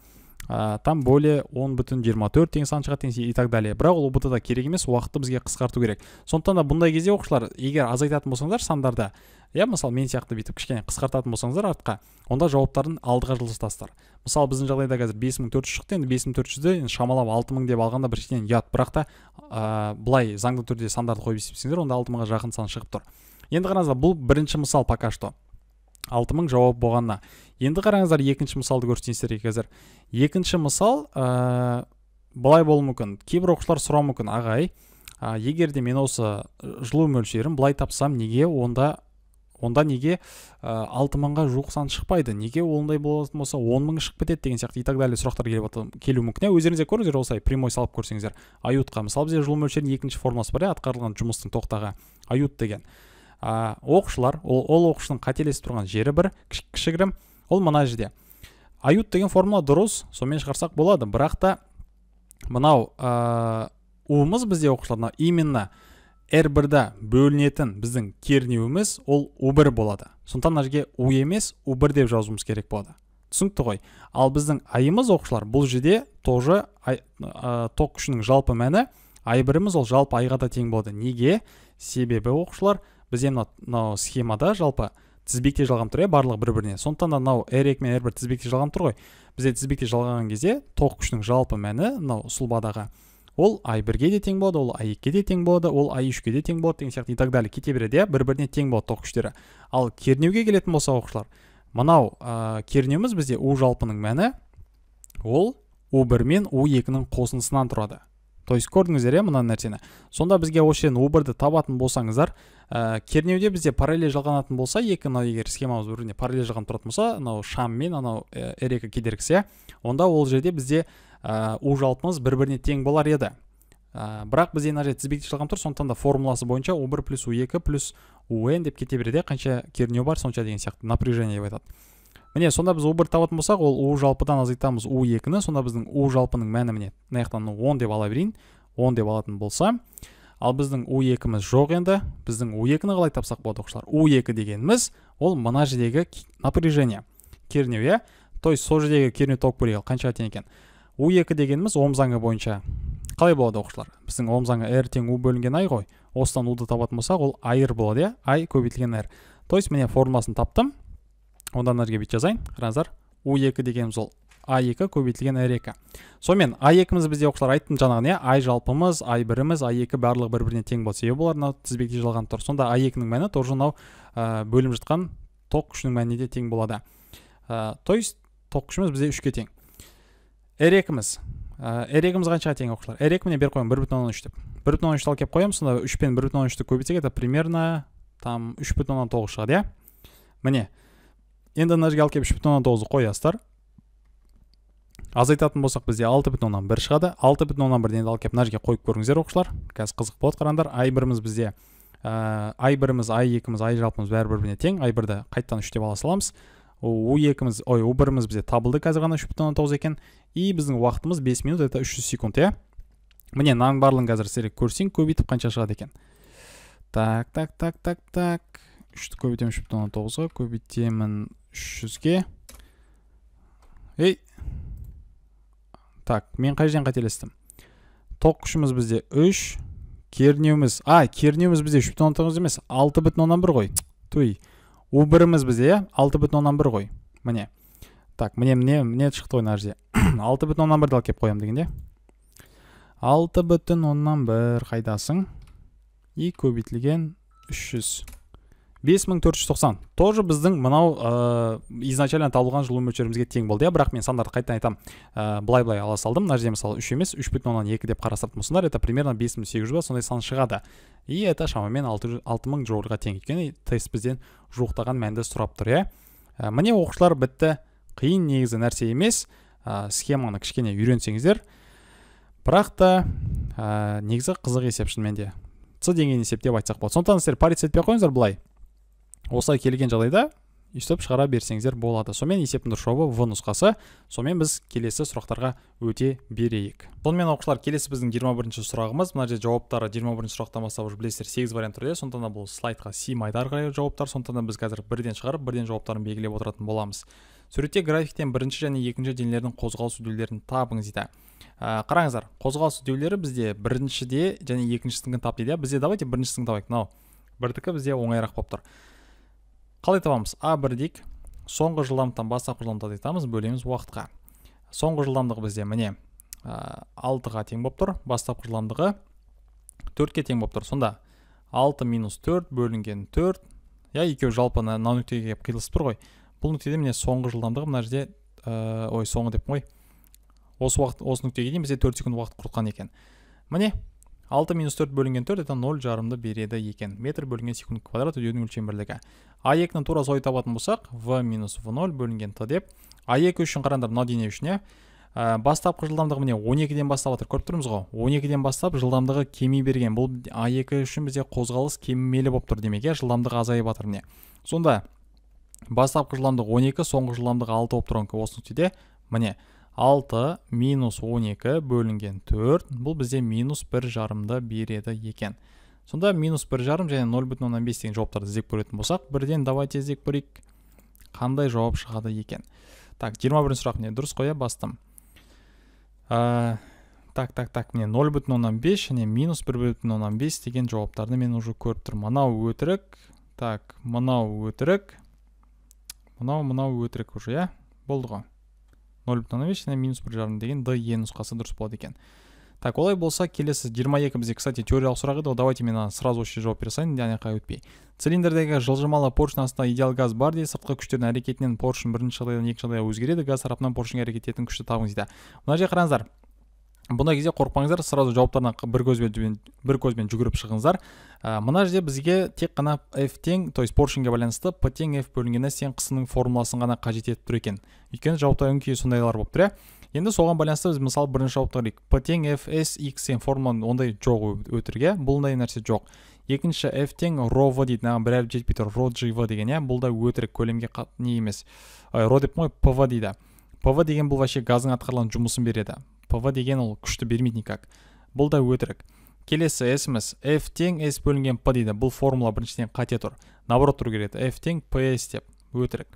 ә, там более он бүтін жиырма төрт деген сан шығады деген и так далее бірақ ол ұбт да керек емес уақытты бізге қысқарту керек сондықтан да бұндай кезде оқушылар егер азайтатын болсаңыздар сандарды иә мысалы мен сияқты бүйтіп кішкене қысқартатын болсаңыздар артқа онда жауаптарын алдыға жылжытасыздар мысалы біздің жағдайда қазір бес мың төрт жүз шықты енді бес мың төрт жүзді шамалап алты мың деп алғанда біріншіден ұят бірақ та ә, былай заңды түрде сандарды қойып есептесеңдер онда алты мыңға жақын сан шығып тұр енді қараңыздар бұл бірінші мысал пока что алты мың жауап болғанына енді қараңыздар екінші мысалды көрсетейін сіздерге қазір екінші мысал ә, былай болуы мүмкін кейбір оқушылар сұрауы мүмкін ағай ә, егер де мен осы жылу мөлшерін былай тапсам неге онда онда неге алты мыңға жуық сан шықпайды неге ондай болатын болса он мың шығып кетеді деген сияқты и так далее сұрақтар келіп келуі мүмкін иә өздеріңіздер көріңіздер осылай прямой салып көрсеңіздер аютқа мысалы бізде жылу мөлшерінің екінші формуласы бар иә атқарылған жұмыстың тоқтағы ают деген ә, оқушылар ол, ол оқушының қателесіп тұрған жері бір кішігірім ол мына жерде ают деген формула дұрыс сонымен шығарсақ болады бірақ та мынау ә, бізде оқушылар мынау именно р да бөлінетін біздің кернеуіміз ол у бір болады сондықтан мына жерге у емес у бір деп жазуымыз керек болады түсінікті ғой ал біздің айымыз оқушылар бұл жерде тоже тоқ ә, ток күшінің жалпы мәні ай біріміз ол жалпы айға да тең болады неге себебі оқушылар бізде мынау схемада жалпы тізбектей жалған тұр иә барлығы бір біріне сондықтан да мынау эрек мен эрбер бір тізбектей жалғанып тұр ғой бізде тізбектей жалғаған кезде тоқ күшінің жалпы мәні мынау сұлбадағы ол ай бірге де тең болады ол ай екіге де тең болады ол ай үшке де тең болады деген сияқты и так далее кете береді иә бір біріне тең болады тоқ күштері ал кернеуге келетін болсақ оқушылар мынау ә, кернеуіміз бізде у жалпының мәні ол у бір мен у екінің қосындысынан тұрады то есть көрдіңіздер иә мына нәрсені сонда бізге осы жерден убрды табатын болсаңыздар ә, кернеуде бізде параллель жалғанатын болса екі мынау егер схемамыз бір біріне параллель жалғанып тұратын болса мынау шам мен анау ә, р екі кедергісі иә онда ол жерде бізде ә, у жалпымыз бір біріне тең болар еді ә, бірақ бізде мына жерде тізбекті жалғанып тұр сондықтан да формуласы бойынша у бір плюс у екі плюс у н деп кете береді иә, қанша кернеу бар сонша деген сияқты напряжение деп айтады міне сонда біз у табатын болсақ ол у жалпыдан азайтамыз у екіні сонда біздің у жалпының мәні міне мына жақтан он деп ала берейін он деп алатын болса ал біздің у екіміз жоқ енді біздің у екіні қалай тапсақ болады оқушылар у екі дегеніміз ол мына жердегі напряжение кернеу иә то есть сол жердегі кернеу ток бөлегі қаншаға тең екен у екі дегеніміз ом заңы бойынша қалай болады оқушылар біздің ом заңы r тең у бөлінген ай ғой осыдан уды табатын болсақ ол айр болады иә ай көбейтілген r то есть міне формуласын таптым одан әріге бүйтіп жазайын қараңыздар у екі дегеніміз ол а екі көбейтілген р екі сонымен а екіміз бізде оқушылар айттым жаңағы не иә? ай жалпымыз ай біріміз а екі барлығы бір біріне тең болады себебі олар мынау тізбекте жалғанып тұр сонда а екінің мәні тоже мынау ә, бөлініп жатқан тоқ күшінің мәніне де тең болады ә, то есть тоқ күшіміз бізде үшке тең р екіміз р екіміз қаншаға тең оқушылар р екі міне беріп қоямын бір бүтін оннан үш деп бір бүтін оннан үшті алып келіп қоямын сонда үш пен бір бүтін оннан үшті көбейтсек это примерно там үш бүтін оннан тоғыз шығады иә міне енді мына жерге алып келіп үш бүтін оннан тоғызды қоясыздар азайтатын болсақ бізде алты бүтін оннан бір шығады алты бүтін оннан бірді енді алып келіп мына жерге қойып көріңіздер оқушылар қазір қызық болады қараңдар ай біріміз бізде ә, ай біріміз ай екіміз ай жалпымыз бәрі бір біріне тең ай бірді қайтадан үш деп ала саламыз у екіміз ой у біріміз бізде табылды қазір ғана үш бүтін оннан тоғыз екен и біздің уақытымыз бес минут это үш жүз секунд иә міне мынаның барлығын қазір сіздер көрсең көбейтіп қанша шығады екен так так так так так үшті көбейтемін үш бүтін оннан тоғызға көбейтемін 300 Ей! Так, мен қай жерден қателестім? Тоқ күшіміз бізде үш кернеуіміз, а, кернеуіміз бізде үш бүтін оннан емес, алты бүтін оннан бір ғой. Туй. У1-іміз бізде, иә? бір ғой. Міне. Так, міне, міне, міне шықты ғой мына жерде. алты бүтін оннан бірді алып келіп қоямын дегенде. бір қайдасың? И көбейтілген үш жүз 5490 тоже біздің мынау ә, изначально табылған жылу мөлшерімізге тең болды иә бірақ мен сандарды қайтадан айтамын ә, былай былай ала салдым мына жерде мысалы үш емес үш бүтін оннан екі деп қарастырып тұрсыңдар это примерно бес мың сегіз жүз ба сондай сан шығады и это шамамен алты мың джоульға тең өйткені тест бізден жуықтаған мәнді сұрап тұр иә ә, міне оқушылар бітті қиын негізі нәрсе емес ә, схеманы кішкене үйренсеңіздер бірақ та ә, негізі қызық есеп шынымен де ц есеп есептеп айтсақ болады сондықтан сіздер париться етпей ақ қойыңыздар былай осылай келген жағдайда өйстіп шығара берсеңіздер болады сонымен есептің дұрыс в нұсқасы сонымен біз келесі сұрақтарға өте берейік сонымен оқушылар келесі біздің 21 бірінші сұрағымыз мына жерде жауаптары 21 бірінші сұрақтан бастап уже білесіздер сегіз вариант түрде сондықтан да бұл слайдқа сыймайды ары қарай жауаптар сондықтан да біз қазір бірден шығарып бірден жауаптарын белгілеп отыратын боламыз суретте графиктен бірінші және екінші денелердің қозғалыс үдеулерін табыңыз дейді ә, қараңыздар қозғалыс үдеулері бізде біріншіде және екіншісінікін тап дейді бізде давайте біріншісін табайық мынау бірдікі бізде оңайырақ болып тұр қалай табамыз а бір дейік соңғы жылдамдықтан бастапқы жылдамдықты айтамыз бөлеміз уақытқа соңғы жылдамдығы бізде міне алтыға тең болып тұр бастапқы жылдамдығы төртке тең болып тұр сонда алты минус төрт бөлінген төрт иә екеуі жалпы мына нүктеге келіп қиылысып тұр ғой бұл нүктеде міне соңғы жылдамдығы мына жерде ой соңғы деппін ғой осы уақыт осы нүктеге дейін бізде төрт секунд уақыт құртқан екен міне 6 минус 4 бөлінген 4 это 0 жарымды береді екен метр бөлінген секунд квадрат үдеудің өлшем бірлігі а 2 нің тура солай табатын болсақ в минус в 0 бөлінген т деп а 2 үшін қараңдар мынау дене үшін иә ә, бастапқы жылдамдығы міне 12-ден бастап атыр. көріп тұрмыз ғой 12-ден бастап жылдамдығы кеми берген бұл а 2 үшін бізде қозғалыс кемімелі болып тұр демек иә жылдамдығы азайып атыр міне сонда бастапқы жылдамдық 12 соңғы жылдамдық 6 болып тұрған осы нүктеде міне 6 минус 12 бөлінген 4 бұл бізде минус 1 жарымды береді екен сонда минус 1 жарым және 0 бүтін 15 деген жауаптарды іздеп көретін болсақ бірден давайте іздеп көрейік қандай жауап шығады екен так 21 сұрақ міне дұрыс қоя иә, бастым ә, так так так міне нөл бүтін 15 және минус 1 бүтін 15 деген жауаптарды мен уже көріп тұрмын мынау өтірік так мынау өтірік мынау мынау өтірік уже иә болды ғой нөл бүтін оннан бес және минус бір жарым деген д е нұсқасы дұрыс болады екен так олай болса келесі 22 бізде кстати теориялық сұрақ еді ғой давайте мен сразу жерде жауап бере салайын аяққа өтпей цилиндрдегі жылжымалы поршн астында идеал газ бар дейді сыртқы күштердің әрекетінен поршень бірінші жағдайдан екінші жағдайға өзгереді газ тарапынан поршнге әрекет ететін күшті табыңыз дейді мына жерге қараңыздар бұндай кезде қорықпаңыздар сразу жауаптарына бір көзбен бір көзбен жүгіріп шығыңыздар ә, мына жерде бізге тек қана f тең то есть поршеньге байланысты p тең f бөлінгені сен қысының формуласын ғана қажет етіп тұр екен өйткені жауаптардың күйі сондайлар болып тұр иә енді соған байланысты біз мысалы бірінші жауапты қарайық p тең f s x деген формула ондай жоқ өтірік иә бұндай нәрсе жоқ екінші f тең ро в дейді маған бір әріп жетпей тұр ро в деген иә бұл да өтірік көлемге не емес ро деппін ғой пв дейді пв деген бұл вообще газдың атқарылған жұмысын береді пв деген ол күшті бермейді никак бұл да өтірік келесі есіміз f тең s бөлінген p дейді бұл формула біріншіден қате тұр наоборот тұру керек f тең ps деп өтірік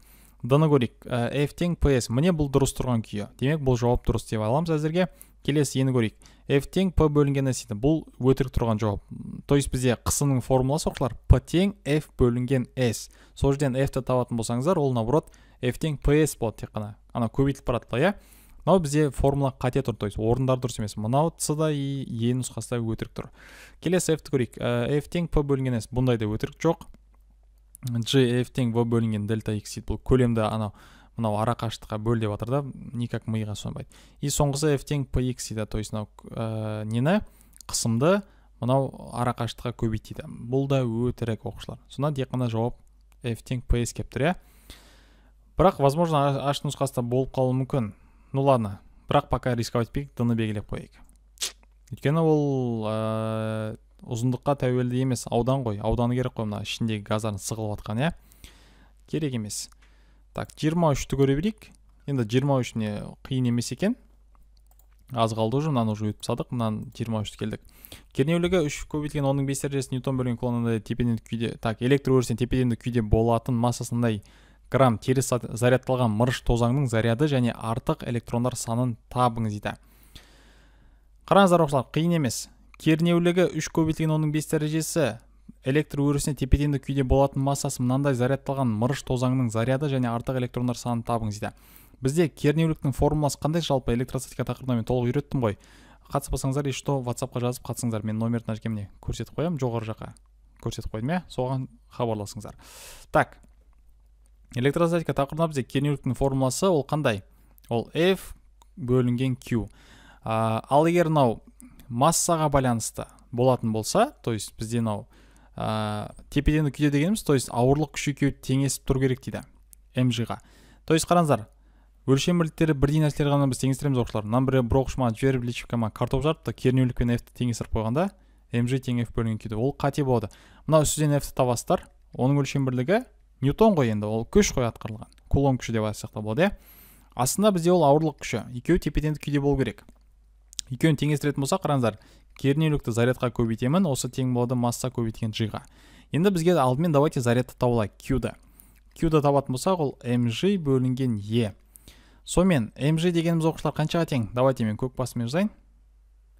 д ны көрейік ә, f тең ps міне бұл дұрыс тұрған күйі демек бұл жауап дұрыс деп аламыз әзірге келесі ені көрейік f тең p бөлінген s дейді бұл өтірік тұрған жауап то есть бізде қысымның формуласы оқушылар p тең f бөлінген s сол жерден f-ті табатын болсаңыздар ол наоборот f тең ps болады тек қана ана көбейтіліп баратыла иә мынау бізде формула қате тұр то есть орындары дұрыс емес мынау ц да и е нұсқасы да өтірік тұр келесі ті көрейік ә, f тең п бөлінген с бұндайда өтірік жоқ g f тең в бөлінген дельта x бұл көлемді анау мынау ара қашықтыққа бөл деп жатыр да никак миға сонбайды и соңғысы f тең п x то есть мынау ә, нені қысымды мынау ара қашықтыққа көбейт дейді бұл да өтірік оқушылар сонда тек қана жауап f тең p келіп тұр иә бірақ возможно аштың нұсқасы да болып қалуы мүмкін ну ладно бірақ пока рисковать етпейік д ны белгілеп қояйық өйткені ол ә, ұзындыққа тәуелді емес аудан ғой ауданы керек қой мына ішіндегі газдардың сығылып жатқан иә керек емес так 23 үшті көре берейік енді 23 не қиын емес екен аз қалды уже мынаны уже өтіп тастадық мынаны жиырма үшті келдік кернеулігі үш көбейтілген оның бес дәрежесі ньютон бөлген кулонында тепе теңдік күйде так электр өрісінен тепе теңдік күйде болатын массасындай грамм теріс зарядталған мырыш тозаңның заряды және артық электрондар санын табыңыз дейді қараңыздар оқушылар қиын емес кернеулігі үш көбейтілген оның бес дәрежесі электр өрісіне тепе теңдік күйде болатын массасы мынандай зарядталған мырыш тозаңның заряды және артық электрондар санын табыңыз дейді бізде кернеуліктің формуласы қандай жалпы электростатика тақырыбына мен толық үйреттім ғой қатыспасаңыздар еш что ватсапқа жазып қатысыңыздар мен жерге әжкеме көрсетіп қоямын жоғары жаққа көрсетіп қойдым иә соған хабарласыңыздар так электростатика тақырыбында бізде кернеуліктің формуласы ол қандай ол f бөлінген q ал егер мынау массаға байланысты болатын болса то есть бізде мынау ә, теңдік күйде дегеніміз то есть ауырлық күші екеуі теңесіп тұру керек дейді mg-ға то есть қараңыздар өлшем бірліктері бірдей нәрселер ғана біз теңестіреміз оқушылар мына біреу бір оқушы маған жіберіп личикқа маған картоп жарыпты кернеулік пен фті теңестіріп қойғанда mg тең f бөлінген күйде ол қате болады мынау сізден фті табасыздар оның өлшем бірлігі ньютон ғой енді ол күш қой атқарылған кулон күші деп айтсақ та болады иә астында бізде ол ауырлық күші екеуі тепе теңдік күйде болу керек екеуін теңестіретін болсақ қараңыздар кернеулікті зарядқа көбейтемін осы тең болады масса көбейткен ға енді бізге алдымен давайте зарядты тауып алайық qды qды табатын болсақ ол mg бөлінген е e. сонымен mg дегеніміз оқушылар қаншаға тең давайте мен көк басымен жазайын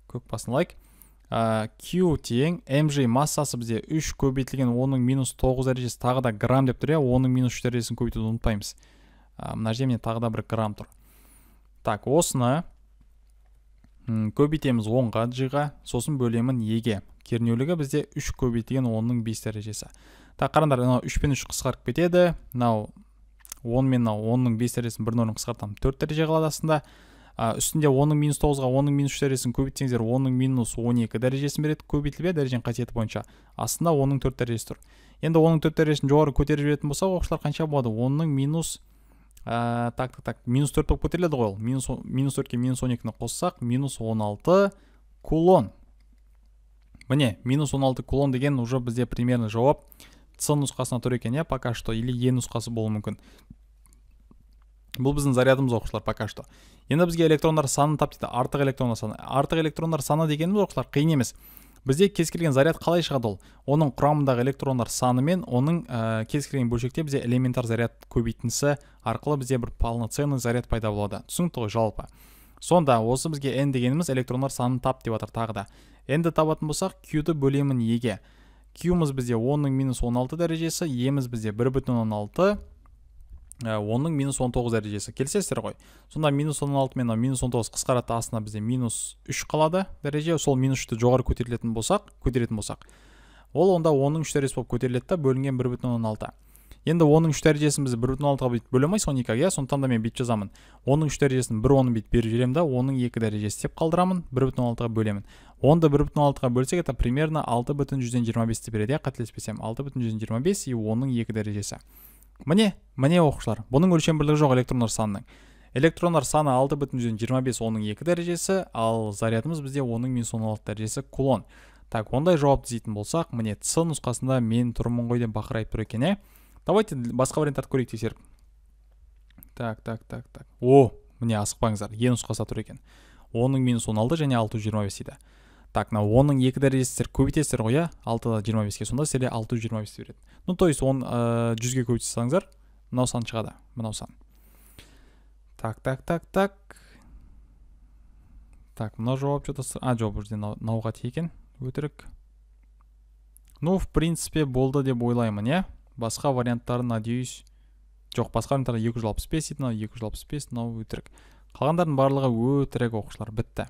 көк басын алайық Q q mg массасы бізде 3 көбейтілген 10-ның -9 дәрежесі тағы да грамм деп тұр, я? 10 -3 дәрежесін көбейтуді ұмытпаймыз. А мына жерде мен тағыда 1 грамм тұр. Так, осыны хм көбейтеміз 10-ға, 10 сосын бөлемін еге. Кернеулігі бізде 3 көбейтілген 10 5 дәрежесі. Так, қарандар, 3 пен 3 қысқартып кетеді. Мынау 10 мен 10-ның 5 дәрежесін 1-0-ны қысқартам, 4 дәреже қалады ә, үстінде оның минус тоғызға оның минус үш дәрежесін көбейтсеңіздер оның минус он екі дәрежесін береді көбейтіліп иә дәреженің қасиеті бойынша астында оның төрт дәрежесі тұр енді оның төрт дәрежесін жоғары көтеріп жіберетін болсақ оқушылар қанша болады оның минус ә, так так так минус төрт болып көтеріледі ғой ол минус минус төртке минус он екіні қоссақ минус он алты кулон міне минус он алты кулон деген уже бізде примерно жауап с нұсқасына тұр екен иә пока что или е нұсқасы болуы мүмкін бұл біздің зарядымыз оқушылар пока что енді бізге электрондар санын тап дейді артық электрондар саны артық электрондар саны дегеніміз оқушылар қиын емес бізде кез келген заряд қалай шығады ол оның құрамындағы электрондар саны мен оның ә, кез келген бөлшекте бізде элементар заряд көбейтіндісі арқылы бізде бір полноценный заряд пайда болады түсінікті ғой жалпы сонда осы бізге n дегеніміз электрондар санын тап деп жатыр тағы да нді табатын болсақ q бөлемін еге qмыз бізде 10-ның минус 16 дәрежесі еміз бізде алты Ә, оның минус он тоғыз дәрежесі келісесіздер ғой сонда минус он алты мен минус он тоғыз қысқарады астына бізде минус үш қалады дәреже сол минус үшті жоғары көтерілетін болсақ көтеретін болсақ ол онда оның үш дәрежесі болып көтеріледі да бөлінген бір бүтін оннан алты енді оның үш дәрежесін біз бір бүтін алтыға бүйтіп бөле алмайсыз он екі иә сондықтан да мен бүйтіп жазамын оның үш дәрежесін бір оны бүйтіп беріп жіберемін да оның екі дәрежесі деп қалдырамын бір бүтін оннан алтыға бөлемін онды бір бүтін алтыға бөлсек это примерно алты бүтін жүзден жиырма бесті береді иә қателеспесем алты бүтін жүзден жиырма бес и оның екі дәрежесі міне міне оқушылар бұның өлшем бірлігі жоқ электрондар санының электрондар саны алты бүтін жүзден жиырма бес оның екі дәрежесі ал зарядымыз бізде оның минус он алты дәрежесі кулон так ондай жауапты іздейтін болсақ міне ц нұсқасында мен тұрмын ғой деп бақырайып тұр екен иә давайте басқа варианттарды көрейік тексеріп так так так так о міне асықпаңыздар е нұсқасы тұр екен оның минус он алты және алты жүз жиырма бес дейді так мынау оның екі дәрежесі сіздер көбейтесіздер ғой иә алтыда жиырма беске сонда сіздерде алты жүз жиырма бес береді ну то есть оны э, жүзге көбейте көбейтіп салсаңыздар мынау сан шығады мынау сан так так так так так мынау жауап что то а бұл жерде мынауға тие екен өтірік ну в принципе болды деп ойлаймын иә басқа варианттары надеюсь жоқ басқа варианттар екі жүз алпыс бес дейді мынау екі жүз алпыс бес мынау өтірік қалғандардың барлығы өтірік оқушылар бітті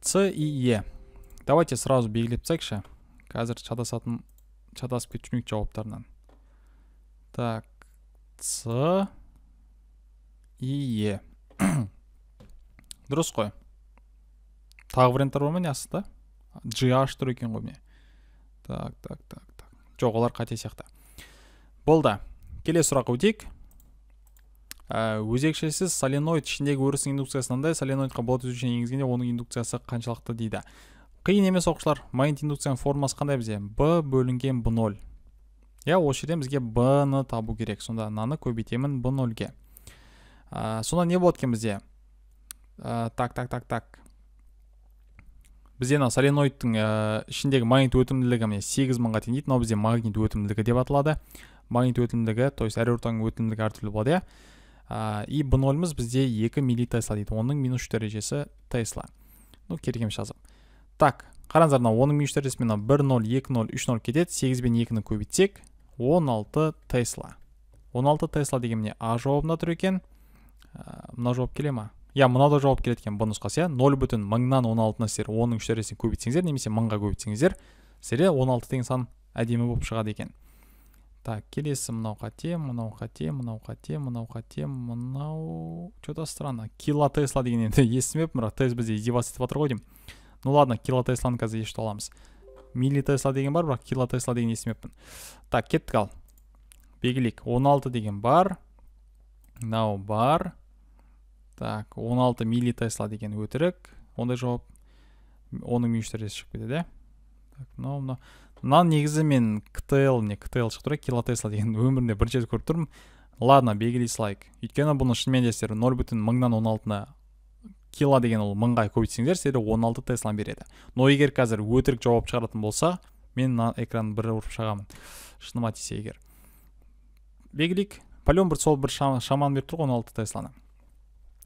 c и е давайте сразу белгілеп тастайықшы қазір шатасатын шатасып кетпейік жауаптарынан так c и е дұрыс қой тағы варианттар бар ма не астында gh тұр екен ғой міне так так так так жоқ олар қате сияқты болды келесі сұраққа өтейік Э, өзекшесіз соленоид ішіндегі өрістің индукциясы мынандай соленоидқа болат өзгешені енгізгенде оның индукциясы қаншалықты дейді қиын емес оқушылар магнит индукцияның формуласы қандай бізде б бөлінген б ноль иә осы жерден бізге б ны табу керек сонда мынаны көбейтемін б нольге ә, э, сонда не болады екен бізде ә, так так так так бізде мына соленоидтың ә, ішіндегі магнит өтімділігі міне сегіз мыңға тең дейді мынау бізде магнит өтімділігі деп аталады магнит өтімділігі то есть әр ортаның өтімділігі әртүрлі болады иә ә, и б нольміз бізде 2 милли тесла дейді оның минус үш дәрежесі тесла ну керек емес жазып так қараңыздар мынау оның минус дәрежесі мынау бір нөл екі нөл үш нөл кетеді сегіз бен екіні көбейтсек он алты тесла он алты тесла деген міне а жауабында тұр екен ә, мынау жауап келе ма иә мынау да жауап келеді екен б нұсқасы иә нөл бүтін мыңнан он алтыны сіздер онның үш дәрежесін көбейтсеңіздер немесе мыңға көбейтсеңіздер сіздерде он алты деген сан әдемі болып шығады екен так келесі мынау қате мынау қате мынау қате мынау қате мынау че то странно тесла деген енді естімеппін бірақ тес бізде издеваться етіп жатыр ғой деймін ну ладно килотесланы қазір ешті аламыз милли тесла деген бар бірақ тесла деген естімеппін так кеттік ал белгілейік 16 деген бар мынау бар так 16 милли тесла деген өтірік ондай жауап оның минус шығып кетеді иә так мынау мынау мынаны негізі мен ктл не ктл шығып тұр килотесла деген өмірімде бірінші рет көріп тұрмын ладно беги дислайк өйткені бұны шынымен де сіздер нөл бүтін мыңнан он алтыны кило деген ол мыңға көбейтсеңіздер сіздерге он алты тесланы береді но егер қазір өтірік жауап шығаратын болса мен мына экранды бір ұрып шығамын шыныма тисе егер белгілейік по бір сол бір шаманы беріп тұр ғой он алты тесланы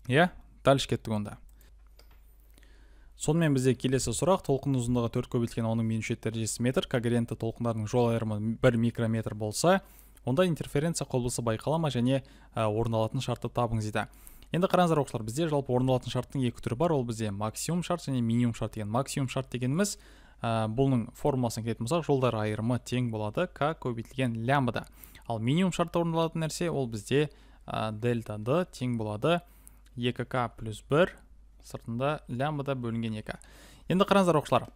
иә дальше кеттік онда сонымен бізде келесі сұрақ толқын ұзындығы төрт көбейтілген оның меншет дәрежесі метр когерентті толқындардың жол айырымы бір микрометр болса онда интерференция құбылысы байқала ма және ә, орындалатын шартты табыңыз дейді енді қараңыздар оқушылар бізде жалпы орындалатын шарттың екі түрі бар ол бізде максимум шарт және минимум шарт деген максимум шарт дегеніміз ә, бұның формуласына келетін болсақ жолдар айырымы тең болады к көбейтілген лямбда ал минимум шартта орындалатын нәрсе ол бізде ә, дельта д тең болады 2к плюс бір сыртында лямбда бөлінген екі енді қараңыздар оқушылар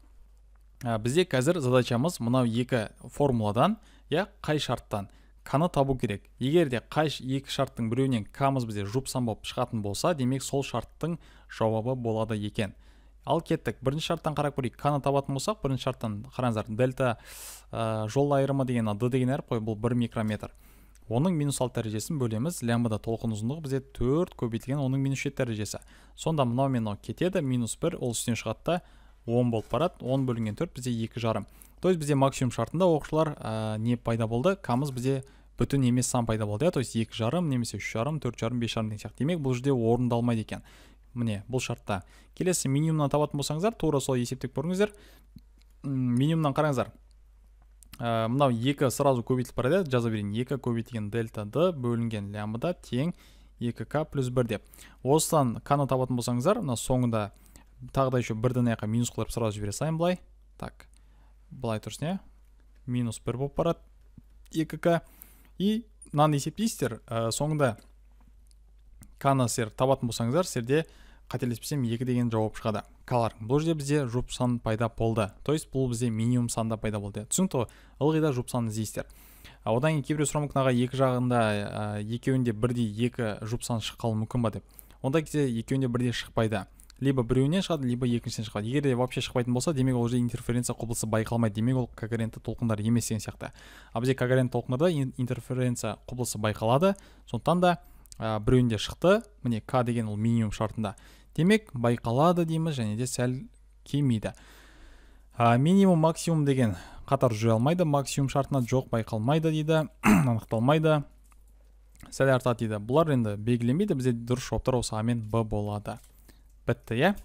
ә, бізде қазір задачамыз мынау екі формуладан иә қай шарттан к-ны табу керек егер де қай екі шарттың біреуінен к-мыз бізде сан болып шығатын болса демек сол шарттың жауабы болады екен ал кеттік бірінші шарттан қарап көрейік к-ны табатын болсақ бірінші шарттан қараңыздар дельта ә, жол айырымы деген мына д деген әріп қой бұл бір микрометр оның минус алты дәрежесін бөлеміз лямбда толқын ұзындығы бізде төрт көбейтілген оның минус жеті дәрежесі сонда мынау мен мынау кетеді минус бір ол үстінен шығады да он болып барады он бөлінген төрт бізде екі жарым то есть бізде максимум шартында оқушылар ә, не пайда болды камыз бізде бүтін емес сан пайда болды иә то есть екі жарым немесе үш жарым төрт жарым бес жарым деген сияқты демек бұл жерде орындалмайды екен міне бұл шартта келесі минимумнан табатын болсаңыздар тура сол есептеп көріңіздер минимумнан қараңыздар ә, мынау екі сразу көбейтіліп бара жатады жаза берейін екі көбейтілген дельта д бөлінген лямбда тең екі к плюс бір деп осыдан ны табатын болсаңыздар мына соңында тағы да еще бірдің аяққа минус қылып сразу жібере салайын былай так былай тұрсын иә минус бір болып барады екі к и мынаны есептейсіздер ә, соңында ны сіздер табатын болсаңыздар сіздерде қателеспесем екі деген жауап шығады color бұл жерде бізде жұп сан пайда болды то есть бұл бізде минимум санда пайда болды түсінікті ғой ылғи да жұп санын іздейсіздер одан кейін кейбіреу сұрауы мүмкін аға екі жағында ә, екеуінде бірдей екі жұп сан шыққалы мүмкін ба деп ондай кезде екеуінде бірдей шықпайды либо біреуінен шығады либо екіншісінен шығады егер де вообще шықпайтын болса демек ол жерде интерференция құбылысы байқалмайды демек ол когерентті толқындар емес деген сияқты ал бізде когерентті толқындарда интерференция құбылысы байқалады сондықтан да ә, біреуінде шықты міне к деген ол минимум шартында демек байқалады дейміз және де сәл кемейді. а, минимум максимум деген қатар жүре алмайды максимум шартына жоқ байқалмайды дейді анықталмайды сәл артады дейді бұлар енді белгіленбейді бізде дұрыс жауаптар осы а мен б болады бітті иә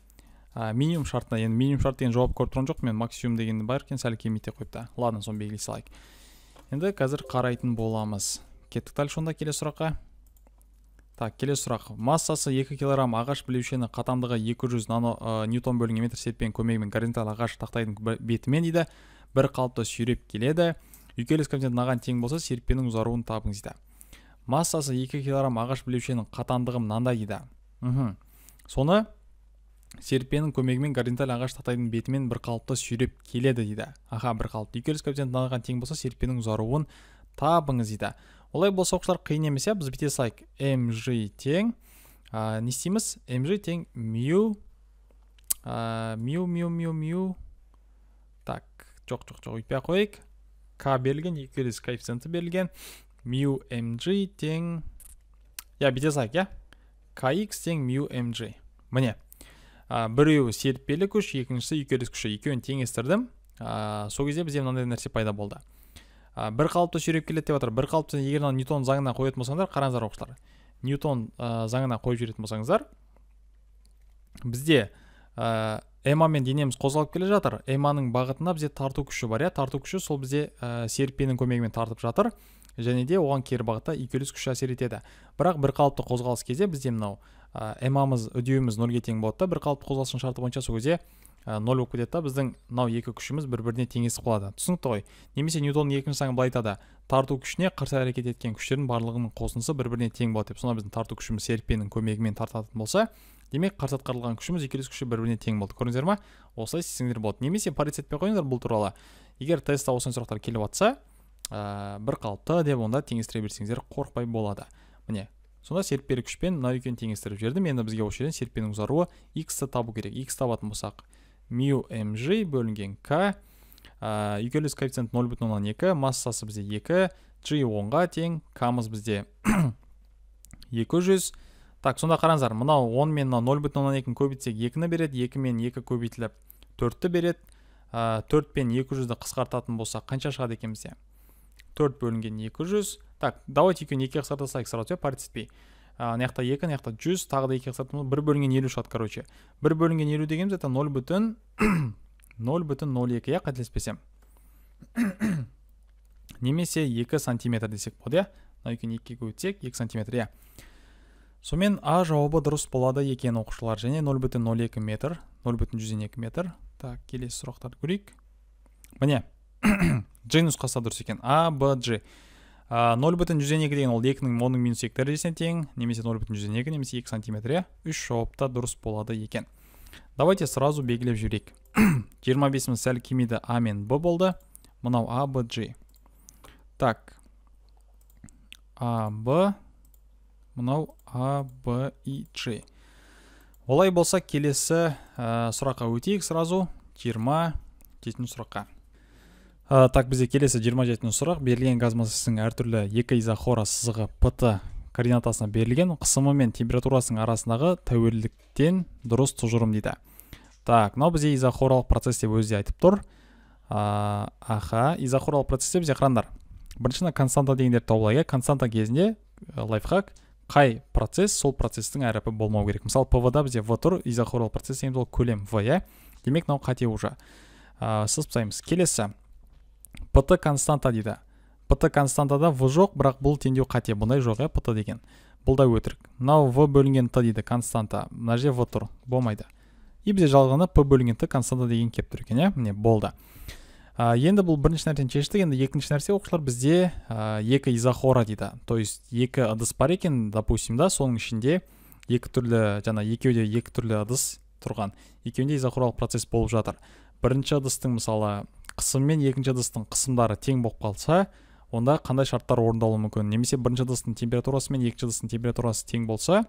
минимум шартына енді минимум шарт деген жауап көріп тұрған жоқпын мен максимум деген бар екен сәл кемейте қойыпты ладно соны белгілей салайық енді қазір қарайтын боламыз кеттік дәл сонда келесі сұраққа так келесі сұрақ массасы 2 кг ағаш білеушені қатамдығы 200 нано ә, ньютон бөлінген метр серіппенің көмегімен горизонталь ағаш тақтайдың бетімен дейді бір қалыпты сүйреп келеді үйкеліс коэффициент мынаған тең болса серпеннің ұзаруын табыңыз дейді массасы 2 кг ағаш білеушенің қатандығы мынандай дейді мхм соны серпенің көмегімен горизонталь ағаш тақтайдың бетімен бір қалыпты сүйреп келеді дейді аха бір қалыпты үйкеліс коэффициент мынаған тең болса серпенің ұзаруын табыңыз дейді олай болса оқушылар қиын емес иә біз бітесе салайық mg тең ә, не істейміз mg тең мю ә, мю мю мю мю так жоқ жоқ жоқ өйтпей ақ қояйық к берілген екі коэффициенті берілген мю mg тең иә бүйте салайық иә kx тең мю mg міне ә, біреуі серіппелі күш екіншісі үйкеліс күші екеуін теңестірдім ә, сол кезде бізде мынандай нәрсе пайда болды ә, бір қалыпты сүйреп келеді деп жатыр бір қалыпты егер мына ньютон заңына қоятын болсаңыздар қараңыздар оқушылар ньютон ә, заңына қойып жіберетін болсаңыздар бізде ә, эма мен денеміз қозғалып келе жатыр эманың бағытына бізде тарту күші бар иә тарту күші сол бізде ә, серіппенің көмегімен тартып жатыр және де оған кері бағытта үйкеліс күші әсер етеді бірақ бір қалыпты қозғалыс кезде бізде мынау ә, эмамыз үдеуіміз нөлге тең болады да бір қалыпты қозғалыстың шарты бойынша сол кезде Э, нөл болып кетеді да біздің мынау екі күшіміз бір біріне теңесіп қалады түсінікті ғой немесе ньютон екінші заңы былай айтады тарту күшіне қарсы әрекет еткен күштердің барлығының қосындысы бір біріне тең болады деп сонда біздің тарту күшіміз серіппенің көмегімен тартатын болса демек қарсы атқарылған күшіміз екі күші бір біріне тең болды көрдіңіздер ма осылай істесеңдер болады немесе паритетпен қойыңыздар бұл туралы егер тестте осындай сұрақтар келіп жатса ә, э, бір қалыпты деп онда теңестіре берсеңіздер қорықпай болады міне сонда серіппелі күшпен мынау екеуін теңестіріп жібердім енді бізге осы жерден серіппенің ұзаруы иксті табу керек икс табатын болсақ мю mg бөлінген к ә, үйкеліс коэффициент 0,2, массасы бізде 2 g 10-ға тең камыз бізде 200 так сонда қараңыздар мынау 10 мен мынау ні көбейтсек 2-ні береді 2 мен 2 көбейтіліп 4-ті береді ә, 4 пен 200-ді қысқартатын болсақ қанша шығады екен бізде 4 бөлінген 200 так давайте екеуін екіге қысқартсақ сразу иә мына жақта екі мына жақта жүз тағы да екіге қысқартамыз бір бөлінген елу шығады короче бір бөлінген елу дегеніміз это нөл бүтін нөл бүтін нөл екі иә қателеспесем немесе екі сантиметр десек болады иә мына екеуін екіге көбейтсек екі сантиметр иә сонымен а жауабы дұрыс болады екен оқушылар және нөл бүтін нөл екі метр нөл бүтін жүзден екі метр так келесі сұрақтарды көрейік міне джи нұсқасы дұрыс екен а б джи нөл бүтін жүзден екі деген ол екінің оның минус екі дәрежесіне тең немесе нөл бүтін жүзден екі немесе екі сантиметр иә үш жауап та дұрыс болады екен давайте сразу белгілеп жіберейік жиырма бесіміз сәл кемиді а мен б болды мынау а б джи так а б мынау а б и джи олай болса келесі ә, сұраққа өтейік сразу жиырма жетінші сұраққа ә, так бізде келесі 27 сұрақ берілген газ массасының әртүрлі екі изохора сызығы пт координатасына берілген қысымы мен температурасының арасындағы тәуелділіктен дұрыс тұжырым дейді так мынау бізде изохоралық процесс деп өзі айтып тұр ә, аха изохоралық процесте бізде қараңдар бірінші константа дегендерді тауып алайық иә? константа кезінде э, лайфхак қай процесс сол процестің әріпі болмау керек мысалы да бізде в тұр изохоралық процесс дегеніміз ол көлем в иә демек мынау қате уже ә, сызып келесі pt константа дейді pt константада в жоқ бірақ бұл теңдеу қате бұндай жоқ иә пт деген бұл да өтірік мынау в бөлінген т дейді константа мына жерде в тұр болмайды и бізде жалғанда п бөлінген т константа деген келіп тұр екен иә міне болды ә, енді бұл бірінші нәрсені шештік енді екінші нәрсе оқушылар бізде ә, екі изохора дейді то есть екі ыдыс бар екен допустим да соның ішінде екі түрлі жаңа екеуде екі түрлі ыдыс тұрған екеуінде изохоралық процесс болып жатыр бірінші ыдыстың мысалы қысым мен екінші ыдыстың қысымдары тең болып қалса онда қандай шарттар орындалуы мүмкін немесе бірінші ыдыстың температурасы мен екінші ыдыстың температурасы тең болса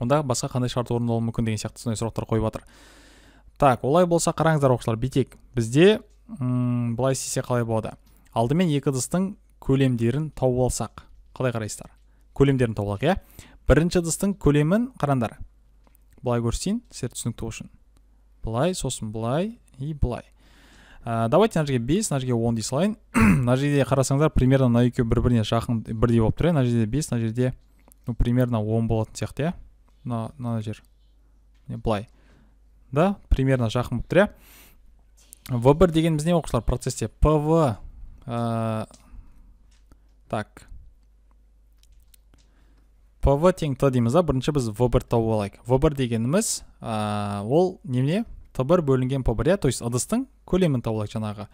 онда басқа қандай шарт орындалуы мүмкін деген сияқты сондай сұрақтар қойып жатыр так олай болса қараңыздар оқушылар бүйтейік бізде былай істесе қалай болады алдымен екі ыдыстың көлемдерін тауып алсақ қалай қарайсыздар көлемдерін тауып алайық иә бірінші ыдыстың көлемін қараңдар былай көрсетейін сіздер түсінікті болу үшін былай сосын былай и былай ә, давайте мына жерге бес мына жерге он дей салайын мына жерде қарасаңыздар примерно мына екеуі бір біріне жақын бірдей болып тұр иә мына жерде бес мына жерде ну примерно он болатын сияқты иә мына мына жер былай да примерно жақын болып тұр иә в бір дегеніміз не оқушылар процессте пв ә, так пв тең т дейміз да бірінші біз в бір тауып алайық в бір дегеніміз ә, ол немене т бір бөлінген п бір иә то есть ыдыстың көлемін табу керек жаңағы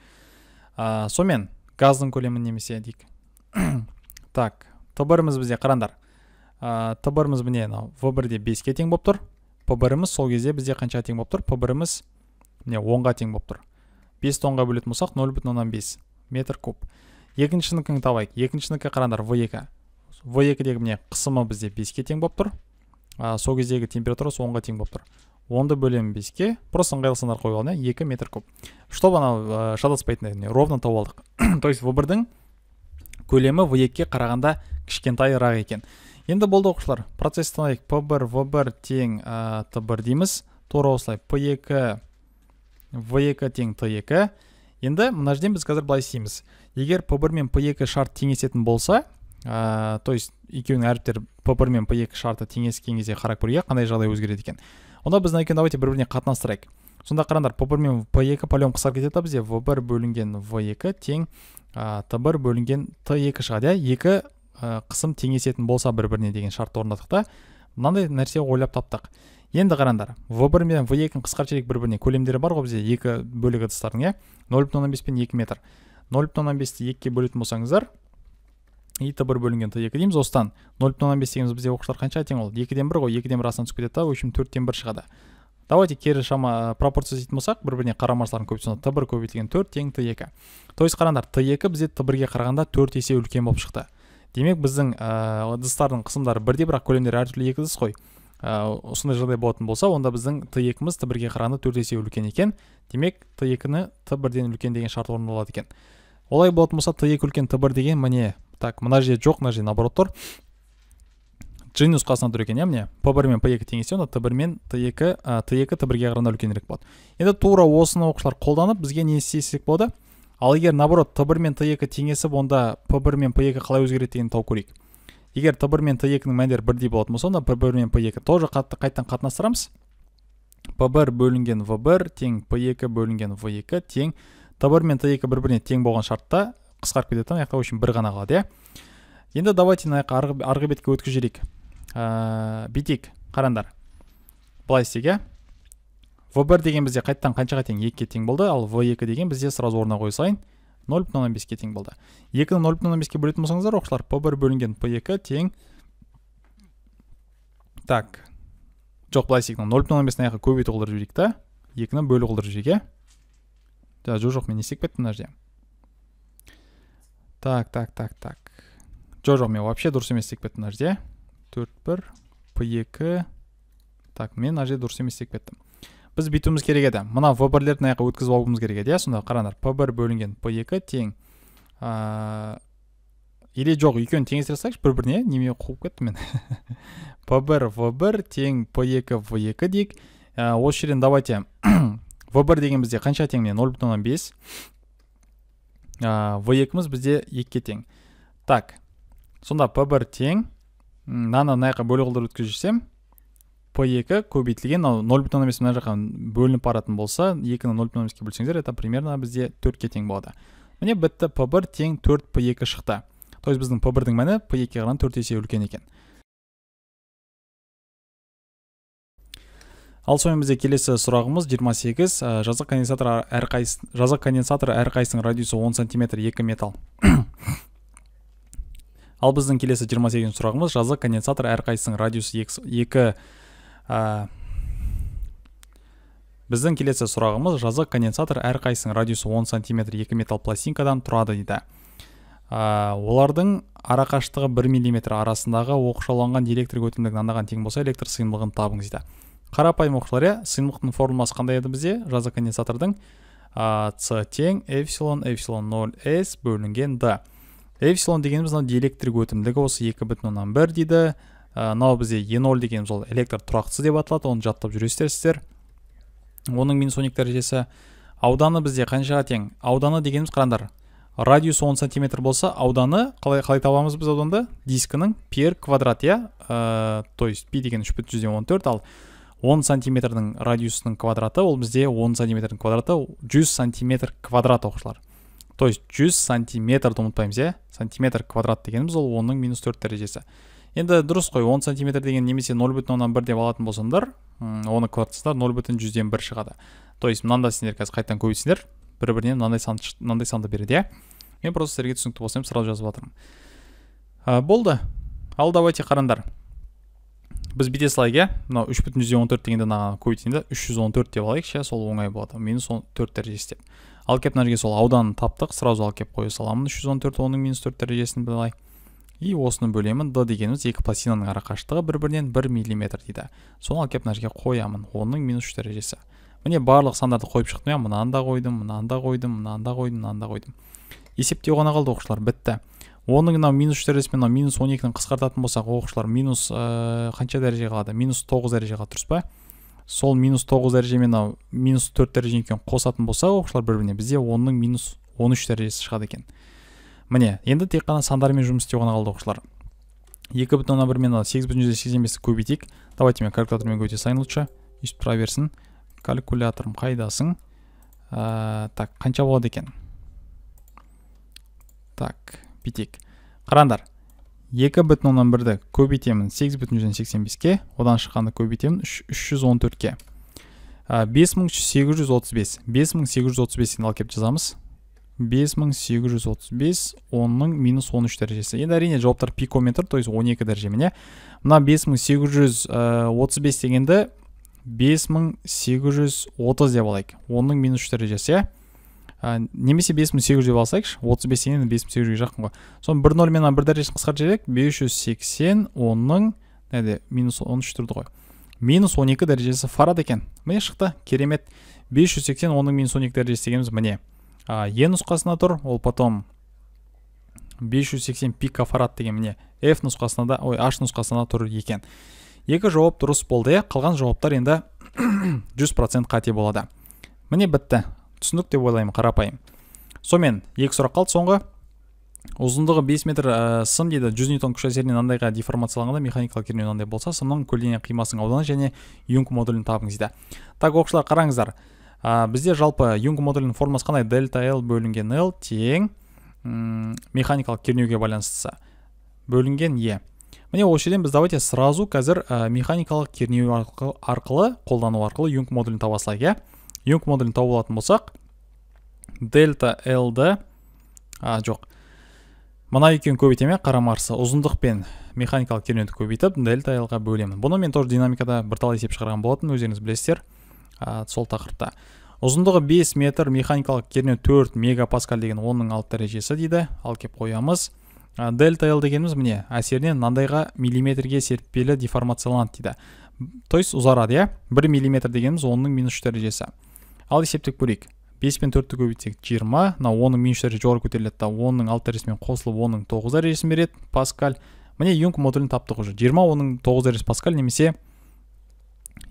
ә, сонымен газдың көлемін немесе дейік так т біріміз бізде қараңдар ә, т біріміз міне мынау в бірде беске тең болып тұр п біріміз сол кезде бізде қанша тең болып тұр п біріміз міне онға тең болып тұр бесті онға бөлетін болсақ нөл бүтін оннан бес метр куб екіншінікін табайық екіншінікі қараңдар в екі в екідегі міне қысымы бізде беске тең болып тұр ә, сол кездегі температурасы онға тең болып тұр онды бөлемін беске просто ыңғайлы сандар қойып алдым иә екі метр куб чтобы анау ә, шатаспайтын ровно тауып алдық то есть в бірдің көлемі в екіге қарағанда кішкентайырақ екен енді болды оқушылар процесс таңдайық p бір в бір тең ә, t 1 дейміз тура осылай п екі в екі тең т екі енді мына жерден біз қазір былай істейміз егер п бір мен п екі шарт теңесетін болса ә, то есть екеуінің әріптері п бір мен п екі шарты теңескен кезде қарап көрейік қандай жағдай өзгереді екен онда біздің екеуін давайте бір біріне қатынастырайық сонда қараңдар п бір мен п екі полем қысқарып кетеді да бізде в бір бөлінген в екі тең ә, бір бөлінген т екі шығады иә екі ә, қысым теңесетін болса бір біріне деген шартты орындадық та мынандай нәрсе ойлап таптық енді қараңдар в бір мен в екіні қысқаша жіберейік бір біріне көлемдері бар ғой бізде екі бөлік ыдыстардың иә нөл бүтін оннан бес пен екі метр нөл бүтін оннан бесті екіге бөлетін болсаңыздар и т бір бөлінген т екі дейміз осыдан нөл бүтін оннан бес дегеніміз бізде оқушылар қаншаға тең ол екіден бір ғой екіден бір астынан түсіп кетеді да в общем төрттен бір шығады давайте кері шама э, пропорция дейтін болсақ бір біріне қарама көп сонда т бір көбейтілген төрт тең т екі то есть қараңдар т екі бізде т бірге қарағанда төрт есе үлкен болып шықты демек біздің ә, ыдыстардың қысымдары бірдей бірақ көлемдері әртүрлі екі ыдыс қой ыыы э, осындай жағдай болатын болса онда біздің т екіміз т бірге қарағанда төрт есе үлкен екен демек т екіні т бірден үлкен деген шарт орындалады екен олай болатын болса т екі үлкен т бір деген міне так мына жерде жоқ мына жерде наоборот тұр g нұсқасына тұр екен иә міне п бір мен п екі теңесе онда т бір мен т екі т екі т бірге қарағанда үлкенірек болады енді тура осыны оқушылар қолданып бізге не істесек болады ал егер наоборот т бір мен т екі теңесіп онда п бір мен п екі қалай өзгереді дегенді тауып көрейік егер т бір мен т екінің мәндері бірдей болатын болса онда п бір мен п екі тоже қайтадан қатынастырамыз п бір бөлінген в бір тең п екі бөлінген в екі тең т бір мен т екі бір біріне тең болған шартта қысқарып кетеді да мына жақта в бір ғана қалады иә енді давайте мына жаққа арғы бетке өткізіп жіберейік ә, бүйтейік қараңдар былай істейік иә в бір деген бізде қайтадан қаншаға тең екіге тең болды ал в екі деген бізде сразу орнына қоя салайын нөл бүтін оннан беске тең болды екіні нөл бүтін оннан беске бөлетін болсаңыздар оқушылар п бір бөлінген п екі тең так жоқ былай істейік нөл бүтін оннан мына жаққа көбейту қылдырып жіберейік та екіні бөлу қылдырып жіберейік иә жоқ жоқ мен не істеп кеттім мына жерде так так так так жоқ жоқ мен вообще дұрыс емес деп кеттім мына жерде төрт бір п екі так мен мына жерде дұрыс емес деп кеттім біз бүйтуіміз керек еді мына в бірлерді мына жаққа өткізіп алуымыз керек еді иә сонда қараңдар п бір бөлінген п екі тең или жоқ екеуін теңестіре салайықшы бір біріне неме қуып кеттім мен п бір в бір тең п екі в екі дейік осы жерден давайте в бір деген бізде қанша тең міне нөл бүтін оннан бес в екіміз бізде екіге тең так сонда p1 тең мынаны мына жаққа бөлу қылдырып өткізіп жіберсем p2 көбейтілген мынау нөл бүтін оннан бес мына жаққа бөлініп баратын болса екіні нөл бүтін оннан беске бөлсеңіздер это примерно бізде төртке тең болады міне бітті p1 тең төрт p2 шықты то есть біздің p1-дің мәні p 2 қарағанда төрт есе үлкен екен ал сонымен келесі сұрағымыз 28 ә, жазық конденсатор әрқайсы жазық конденсатор әрқайсысының радиусы 10 сантиметр екі металл ал біздің келесі 28 сұрағымыз жазық конденсатор әрқайсысының радиусы 2 ә, біздің келесі сұрағымыз жазық конденсатор әрқайсысының радиусы 10 сантиметр екі металл пластинкадан тұрады дейді ә, олардың арақашықтығы 1 миллиметр арасындағы оқшауланған электр өтімдігін андаған тең болса электр сыйымдылығын табыңыз дейді қарапайым оқушылар иә сыйымдылықтың формуласы қандай еді бізде жаза конденсатордың а, c тең эпсилон эпсилон ноль с бөлінген d эпсилон дегеніміз мынау диэлектрик өтімдігі осы екі бүтін оннан бір дейді мынау бізде е ноль дегеніміз ол электр тұрақтысы деп аталады оны жаттап жүресіздер сіздер оның минусоник дәрежесі ауданы бізде қаншаға тең ауданы дегеніміз қараңдар радиус 10 сантиметр болса ауданы қалай қалай табамыз біз ауданды дискінің пер квадрат иә то есть пи деген үш бүтін жүзден он төрт ал 10 сантиметрдің радиусының квадраты ол бізде 10 сантиметрдің квадраты 100 сантиметр квадрат оқушылар то есть 100 сантиметрді ұмытпаймыз иә сантиметр квадрат дегеніміз ол 10-ның минус төрт дәрежесі енді дұрыс қой 10 сантиметр деген немесе нөл бүтін оннан бір деп алатын болсаңдар оны квадраттасаңдар нөл бүтін жүзден бір шығады то есть да сендер қазір қайтадан көбейтсеңдер бір бірінен мынандай сан мынандай санды береді иә мен просто сіздерге түсінікті деп сразу жазып жатырмын болды ал давайте қараңдар біз бите салайық иә мынау үш бүтін жүзден он төрт дегенде мына көбейтейін да үш жүз он төрт деп алайықшы иә сол оңай болады минус он төрт дәрежесі деп алып келіп мына жерге сол ауданын таптық сразу алып келіп қоя саламын үш жүз он төрт оның минус төрт дәрежесін былай и осыны бөлемін д дегеніміз екі пластинаның арақашықтығы бір бірінен бір миллиметр дейді соны алып келіп мына жерге қоямын оның минус үш дәрежесі міне барлық сандарды қойып шықтым иә мынаны да қойдым мынаны да қойдым мынаны да қойдым мынаны да қойдым есептеу ғана қалды оқушылар бітті оның мынау минус үш дәрежесі мен мынау минус он екіні қысқартатын болсақ оқушылар минус ә, қанша дәреже қалады минус тоғыз дәреже қалады дұрыс па сол минус тоғыз дәреже мен мынау минус төрт дәрежені екеуін қосатын болсақ оқушылар бір біріне бізде онның минус он үш дәрежесі шығады екен міне енді тек қана сандармен жұмыс істеу ғана қалды оқушылар екі бүтін оннан бір мен мынау сегіз бүтін жүзден сексен бесті көбейтейік давайте мен калькулятормен көбейте салайын лучше өйстіп тұра берсін калькуляторым қайдасың ә, так қанша болады екен так бүйтейік қараңдар екі бүтін оннан бірді көбейтемін сегіз бүтін жүзден сексен беске одан шыққанды көбейтемін үш жүз он төртке бес мың сегіз жүз отыз бес бес мың сегіз жүз отыз бес сигнал келіп жазамыз бес мың сегіз жүз отыз бес онның минус он үш дәрежесі енді әрине жауаптар пикомен тұр то есть он екі дәрежемен иә мына бес мың сегіз жүз отыз бес дегенді бес мың сегіз жүз отыз деп алайық онның минус үш дәрежесі иә ә, немесе бес мың сегіз жүз деп алсайықшы отыз бес теңгеден бес мың сегіз жүзге жақын ғой соны бір нөлмен бір дәрежесін қысқартып жіберейік бес жүз сексен онның неде минус он үш тұрды ғой минус он екі дәрежесі фарад екен міне шықты керемет бес жүз сексен оның минус он екі дәрежесі дегеніміз міне а, е нұсқасына тұр ол потом бес жүз пика фарад деген міне f нұсқасына да ой h нұсқасына тұр екен екі жауап дұрыс болды иә қалған жауаптар енді жүз процент қате болады міне бітті түсінік деп ойлаймын қарапайым сонымен екі сұрақ қалды соңғы ұзындығы 5 метр ә, сым дейді 100 ньютон күш әсерінен мынандайға деформацияланғанда механикалық кернеу мынандай болса сымның көлденең қимасының ауданы және юнг модулін табыңыз дейді так оқушылар қараңыздар ә, бізде жалпы юнг модулінің формасы қандай дельта л бөлінген л тең механикалық кернеуге байланысты бөлінген е міне осы жерден біз давайте сразу қазір ә, механикалық кернеу арқылы, арқылы қолдану арқылы юнг модулін таба салайық иә юнг моделін тауып алатын болсақ дельта лд а жоқ мына екеуін көбейтеме иә, қарама қарсы ұзындық пен механикалық кернеуді көбейтіп дельта лға бөлемін бұны мен тоже динамикада бірталай есеп шығарған болатын өздеріңіз білесіздер сол тақырыпта ұзындығы 5 метр механикалық кернеу 4 мегапаскаль деген оның алты дәрежесі дейді ал кеп қоямыз дельта л дегеніміз міне әсерінен мынандайға миллиметрге серппелі деформацияланады дейді то есть ұзарады иә бір миллиметр дегеніміз оның минус үш дәрежесі ал есептеп көрейік бес пен төртті көбейтсек жиырма мынау оның минус дәрежесі жоғары көтеріледі да оның алты дәрежесімен қосылып оның тоғыз дәрежесін береді паскаль міне юнг модулін таптық уже жиырма оның тоғыз дәрежесі паскаль немесе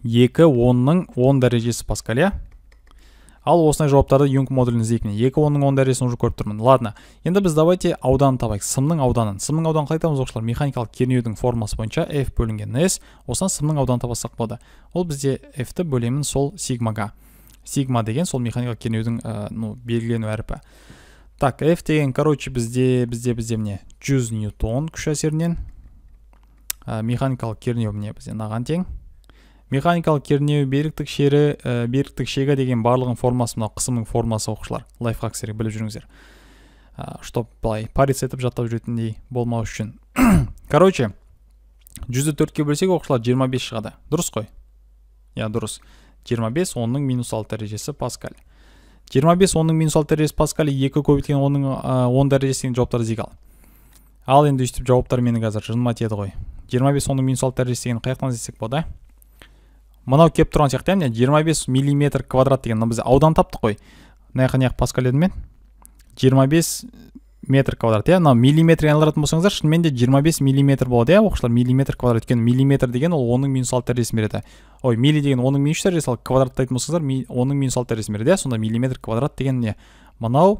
екі онның он дәрежесі паскаль иә ал осындай жауаптарды юнг модулін іздейік міне екі онның он дәрежесін уже көріп тұрмын ладно енді біз давайте ауданын табайық сымның ауданын сымның ауданын қалай табамыз оқушылар механикалық кернеудің формасы бойынша f бөлінген s осыдан сымның ауданын таба болады ол бізде f-ті бөлемін сол сигмаға сигма деген сол механикалық кернеудің ә, ну белгілену әрпі так f деген короче бізде бізде бізде міне 100 ньютон күш әсерінен ә, механикалық кернеу міне бізде мынаған тең механикалық кернеу беріктік шері беріктік шегі деген барлығын формасы мынау қысымның формасы оқушылар лайфхак сіздерге біліп жүріңіздер ә, чтоб былай париться етіп жаттап жүретіндей болмау үшін короче жүзді төртке бөлсек оқушылар 25 шығады дұрыс қой иә дұрыс 25 10-ның минус 6 дәрежесі паскаль 25 10-ның минус 6 дәрежесі паскаль 2 көбейткен 10 10 дәрежесі деген жауаптар зигал ал енді өйстіп жауаптар менің қазір жыныма тиеді ғой 25 10-ның минус 6 дәрежесі деген қай жақтан іздесек болады мынау келіп тұрған сияқты иә міне 25 миллиметр квадрат деген мына біз аудан таптық қой мына жаққа не паскаль едім мен 25 метр квадрат иә мынау миллиметрге айналдыратын болсаңыздар шынымен де 25 миллиметр болады иә оқушылар миллиметр квадрат өйткені миллиметр деген ол оның минус алты дәрежесін береді ой милли деген оның минус үш дәрежесі ал квадратты айтатын болсаңыздар оның минус алты дәрежесін береді иә сонда миллиметр квадрат деген не мынау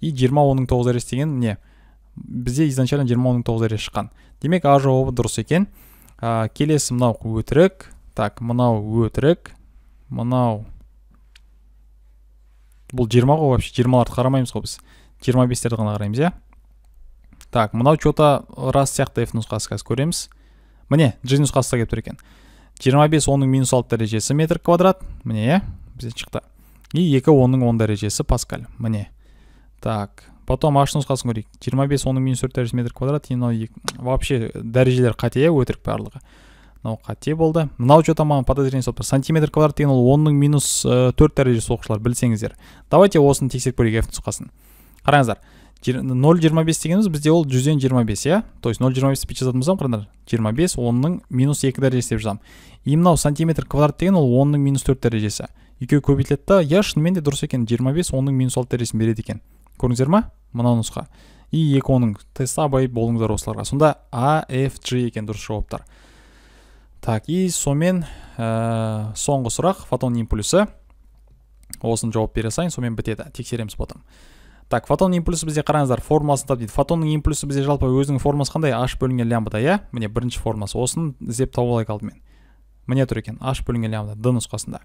и жиырма оның тоғыз дәрежесі деген не бізде изначально жиырма оның тоғыз дәрежесі шыққан демек а жауабы дұрыс екен ә, келесі мынау өтірік так мынау өтірік мынау бұл жиырма ғой вообще жиырмаларды қарамаймыз ғой біз жиырма бестерді ғана қараймыз иә так мынау че то рас сияқты f нұсқасы қазір көреміз міне g нұсқасы да келіп тұр екен жиырма бес оның минус алты дәрежесі метр квадрат міне иә бізде шықты и екі оның он дәрежесі паскаль міне так потом h нұсқасын көрейік жиырма бес оның минус төрт дәрежесі метр квадрат и мынау вообще дәрежелер қате иә өтірік барлығы мынау қате болды мынау че то маған подозрение ұстап тұр сантиметр квадрат деген ол онның минус э, төрт дәрежесі оқушылар білсеңіздер давайте осыны тексеріп көрейік f нұсқасын қараңыздар ноль жиырма бес дегеніміз бізде ол жүзден жиырма бес иә то есть ноль жиырма бес деп жазатын болсам қараңдар жиырма бес онның минус екі дәрежесі деп жазамын и мынау сантиметр квадрат деген ол онның минус төрт дәрежесі екеуі көбейтіледі да иә шынымен де дұрыс екен жиырма бес онның минус алты дәрежесін береді екен көрдіңіздер ма мынау нұсқа и екі оның тест абай болыңыздар осыларға сонда а ф g екен дұрыс жауаптар так и сонымен ә, соңғы сұрақ фотон импульсі осыны жауап бере салайын сонымен бітеді тексереміз потом так фотонның импульсі бізде қараңыздар формуласын тап дейді фотонның импульсі бізде жалпы өзінің формуласы қандай h бөлінген лямбда иә міне бірінші формуласы осыны іздеп тауып алайық алдымен міне тұр екен h бөлінген лямбда д нұсқасында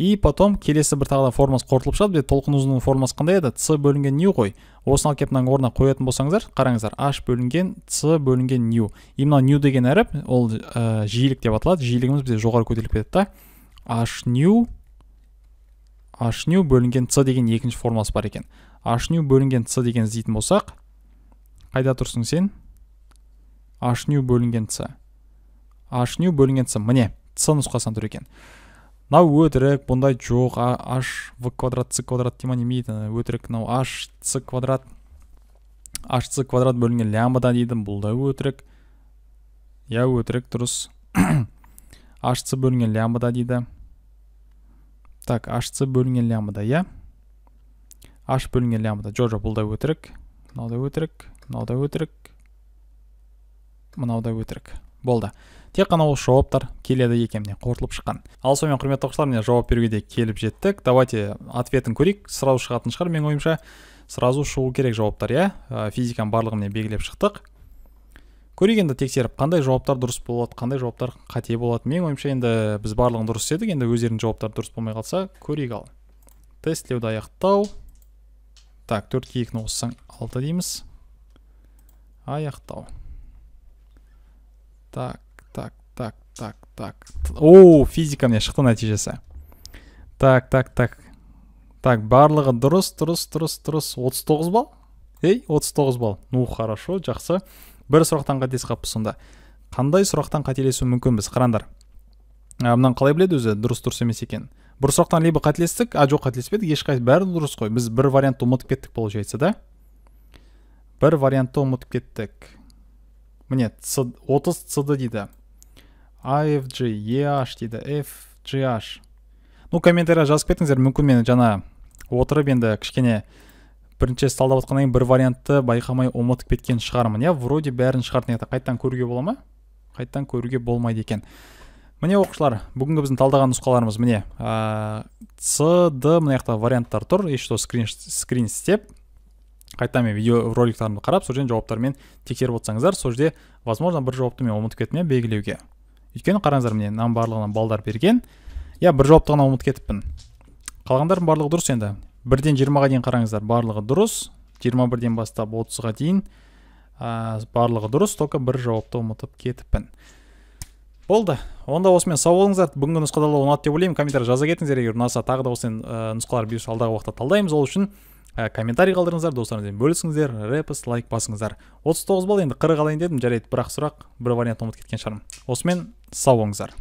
и потом келесі бір тағы да формуласы қорытылып шығады бізде толқын ұзынының формуласы қандай еді c бөлінген ню ғой осыны алып келіп мынаның орнына қоятын болсаңыздар қараңыздар h бөлінген c бөлінген ню и мына ню деген әріп ол ә, жиілік деп аталады жиілігіміз бізде жоғары көтеріліп кетеді да h ню h ню бөлінген c деген екінші формуласы бар екен ашню бөлінген ц деген іздейтін болсақ қайда тұрсың сен ашню бөлінген ц ашню бөлінген ц міне ц нұсқасынан тұр екен мынау өтірік бұндай жоқ h в квадрат c квадрат ма немейді. өтірік мынау h c квадрат h c квадрат бөлінген лямбда дейді бұл да өтірік иә өтірік дұрыс h c бөлінген лямбда дейді так h c бөлінген лямбда иә аш бөлінген лямбда жоқ бұл да өтірік мынау да өтірік мынау да өтірік мынау да өтірік болды тек қана осы жауаптар келеді міне қорытылып шыққан ал сонымен құрметті оқушылар міне жауап беруге де келіп жеттік давайте ответін көрейік сразу шығатын шығар менің ойымша сразу шығу керек жауаптар иә э, физиканың барлығын міне белгілеп шықтық көрейік енді тексеріп қандай жауаптар дұрыс болады қандай жауаптар қате болады менің ойымша енді біз барлығын дұрыс істедік енді өздерінің жауаптары дұрыс болмай қалса көрейік ал тестілеуді аяқтау так төртке екіні қоссаң алты дейміз аяқтау так так так так так о физика міне шықты нәтижесі так так так так барлығы дұрыс дұрыс дұрыс дұрыс 39 балл ей 39 балл ну хорошо жақсы бір сұрақтан қателесіп қалыппыз сонда қандай сұрақтан қателесу мүмкінбіз қараңдар мынаны қалай біледі өзі дұрыс дұрыс емес екенін сұрақтан либо қателестік а жоқ қателеспедік ешқайсы бәрі дұрыс қой біз бір вариантты ұмытып кеттік получается да бір вариантты ұмытып кеттік міне отыз цд дейді afg eh дейді fgh ну комментарийға жазып кетіңіздер мүмкін мен жаңа отырып енді кішкене бірінші талдап жатқаннан кейін бір вариантты байқамай ұмытып кеткен шығармын иә вроде бәрін шығардың қайтадан көруге бола ма қайтадан көруге болмайды екен міне оқушылар бүгінгі біздің талдаған нұсқаларымыз міне ә, с д мына жақта варианттар тұр и что скрин, скрин степ қайтадан мен видео роликтарымды қарап сол жерден жауаптармен тексеріп отырсаңыздар сол жерде возможно бір жауапты мен ұмытып кеттім белгілеуге өйткені қараңыздар міне мынаның барлығына балдар берген иә бір жауапты ғана ұмытып кетіппін қалғандардың барлығы дұрыс енді бірден жиырмаға дейін қараңыздар барлығы дұрыс жиырма бірден бастап отызға дейін ә, барлығы дұрыс только бір жауапты ұмытып кетіппін болды онда осымен сау болыңыздар бүгінгі нұсқада ұнады деп ойлаймын комментарий жаза кетіңіздер егер ұнаса тағы да осымен ә, нұсқалар бұйырса алдағы уақытта талдаймыз ол үшін ә, комментарий қалдырыңыздар достарыңызбен бөлісіңіздер репост лайк басыңыздар 39 балл енді 40 алайын дедім жарайды бірақ сұрақ бір вариант ұмытып кеткен шығармын осымен сау болыңыздар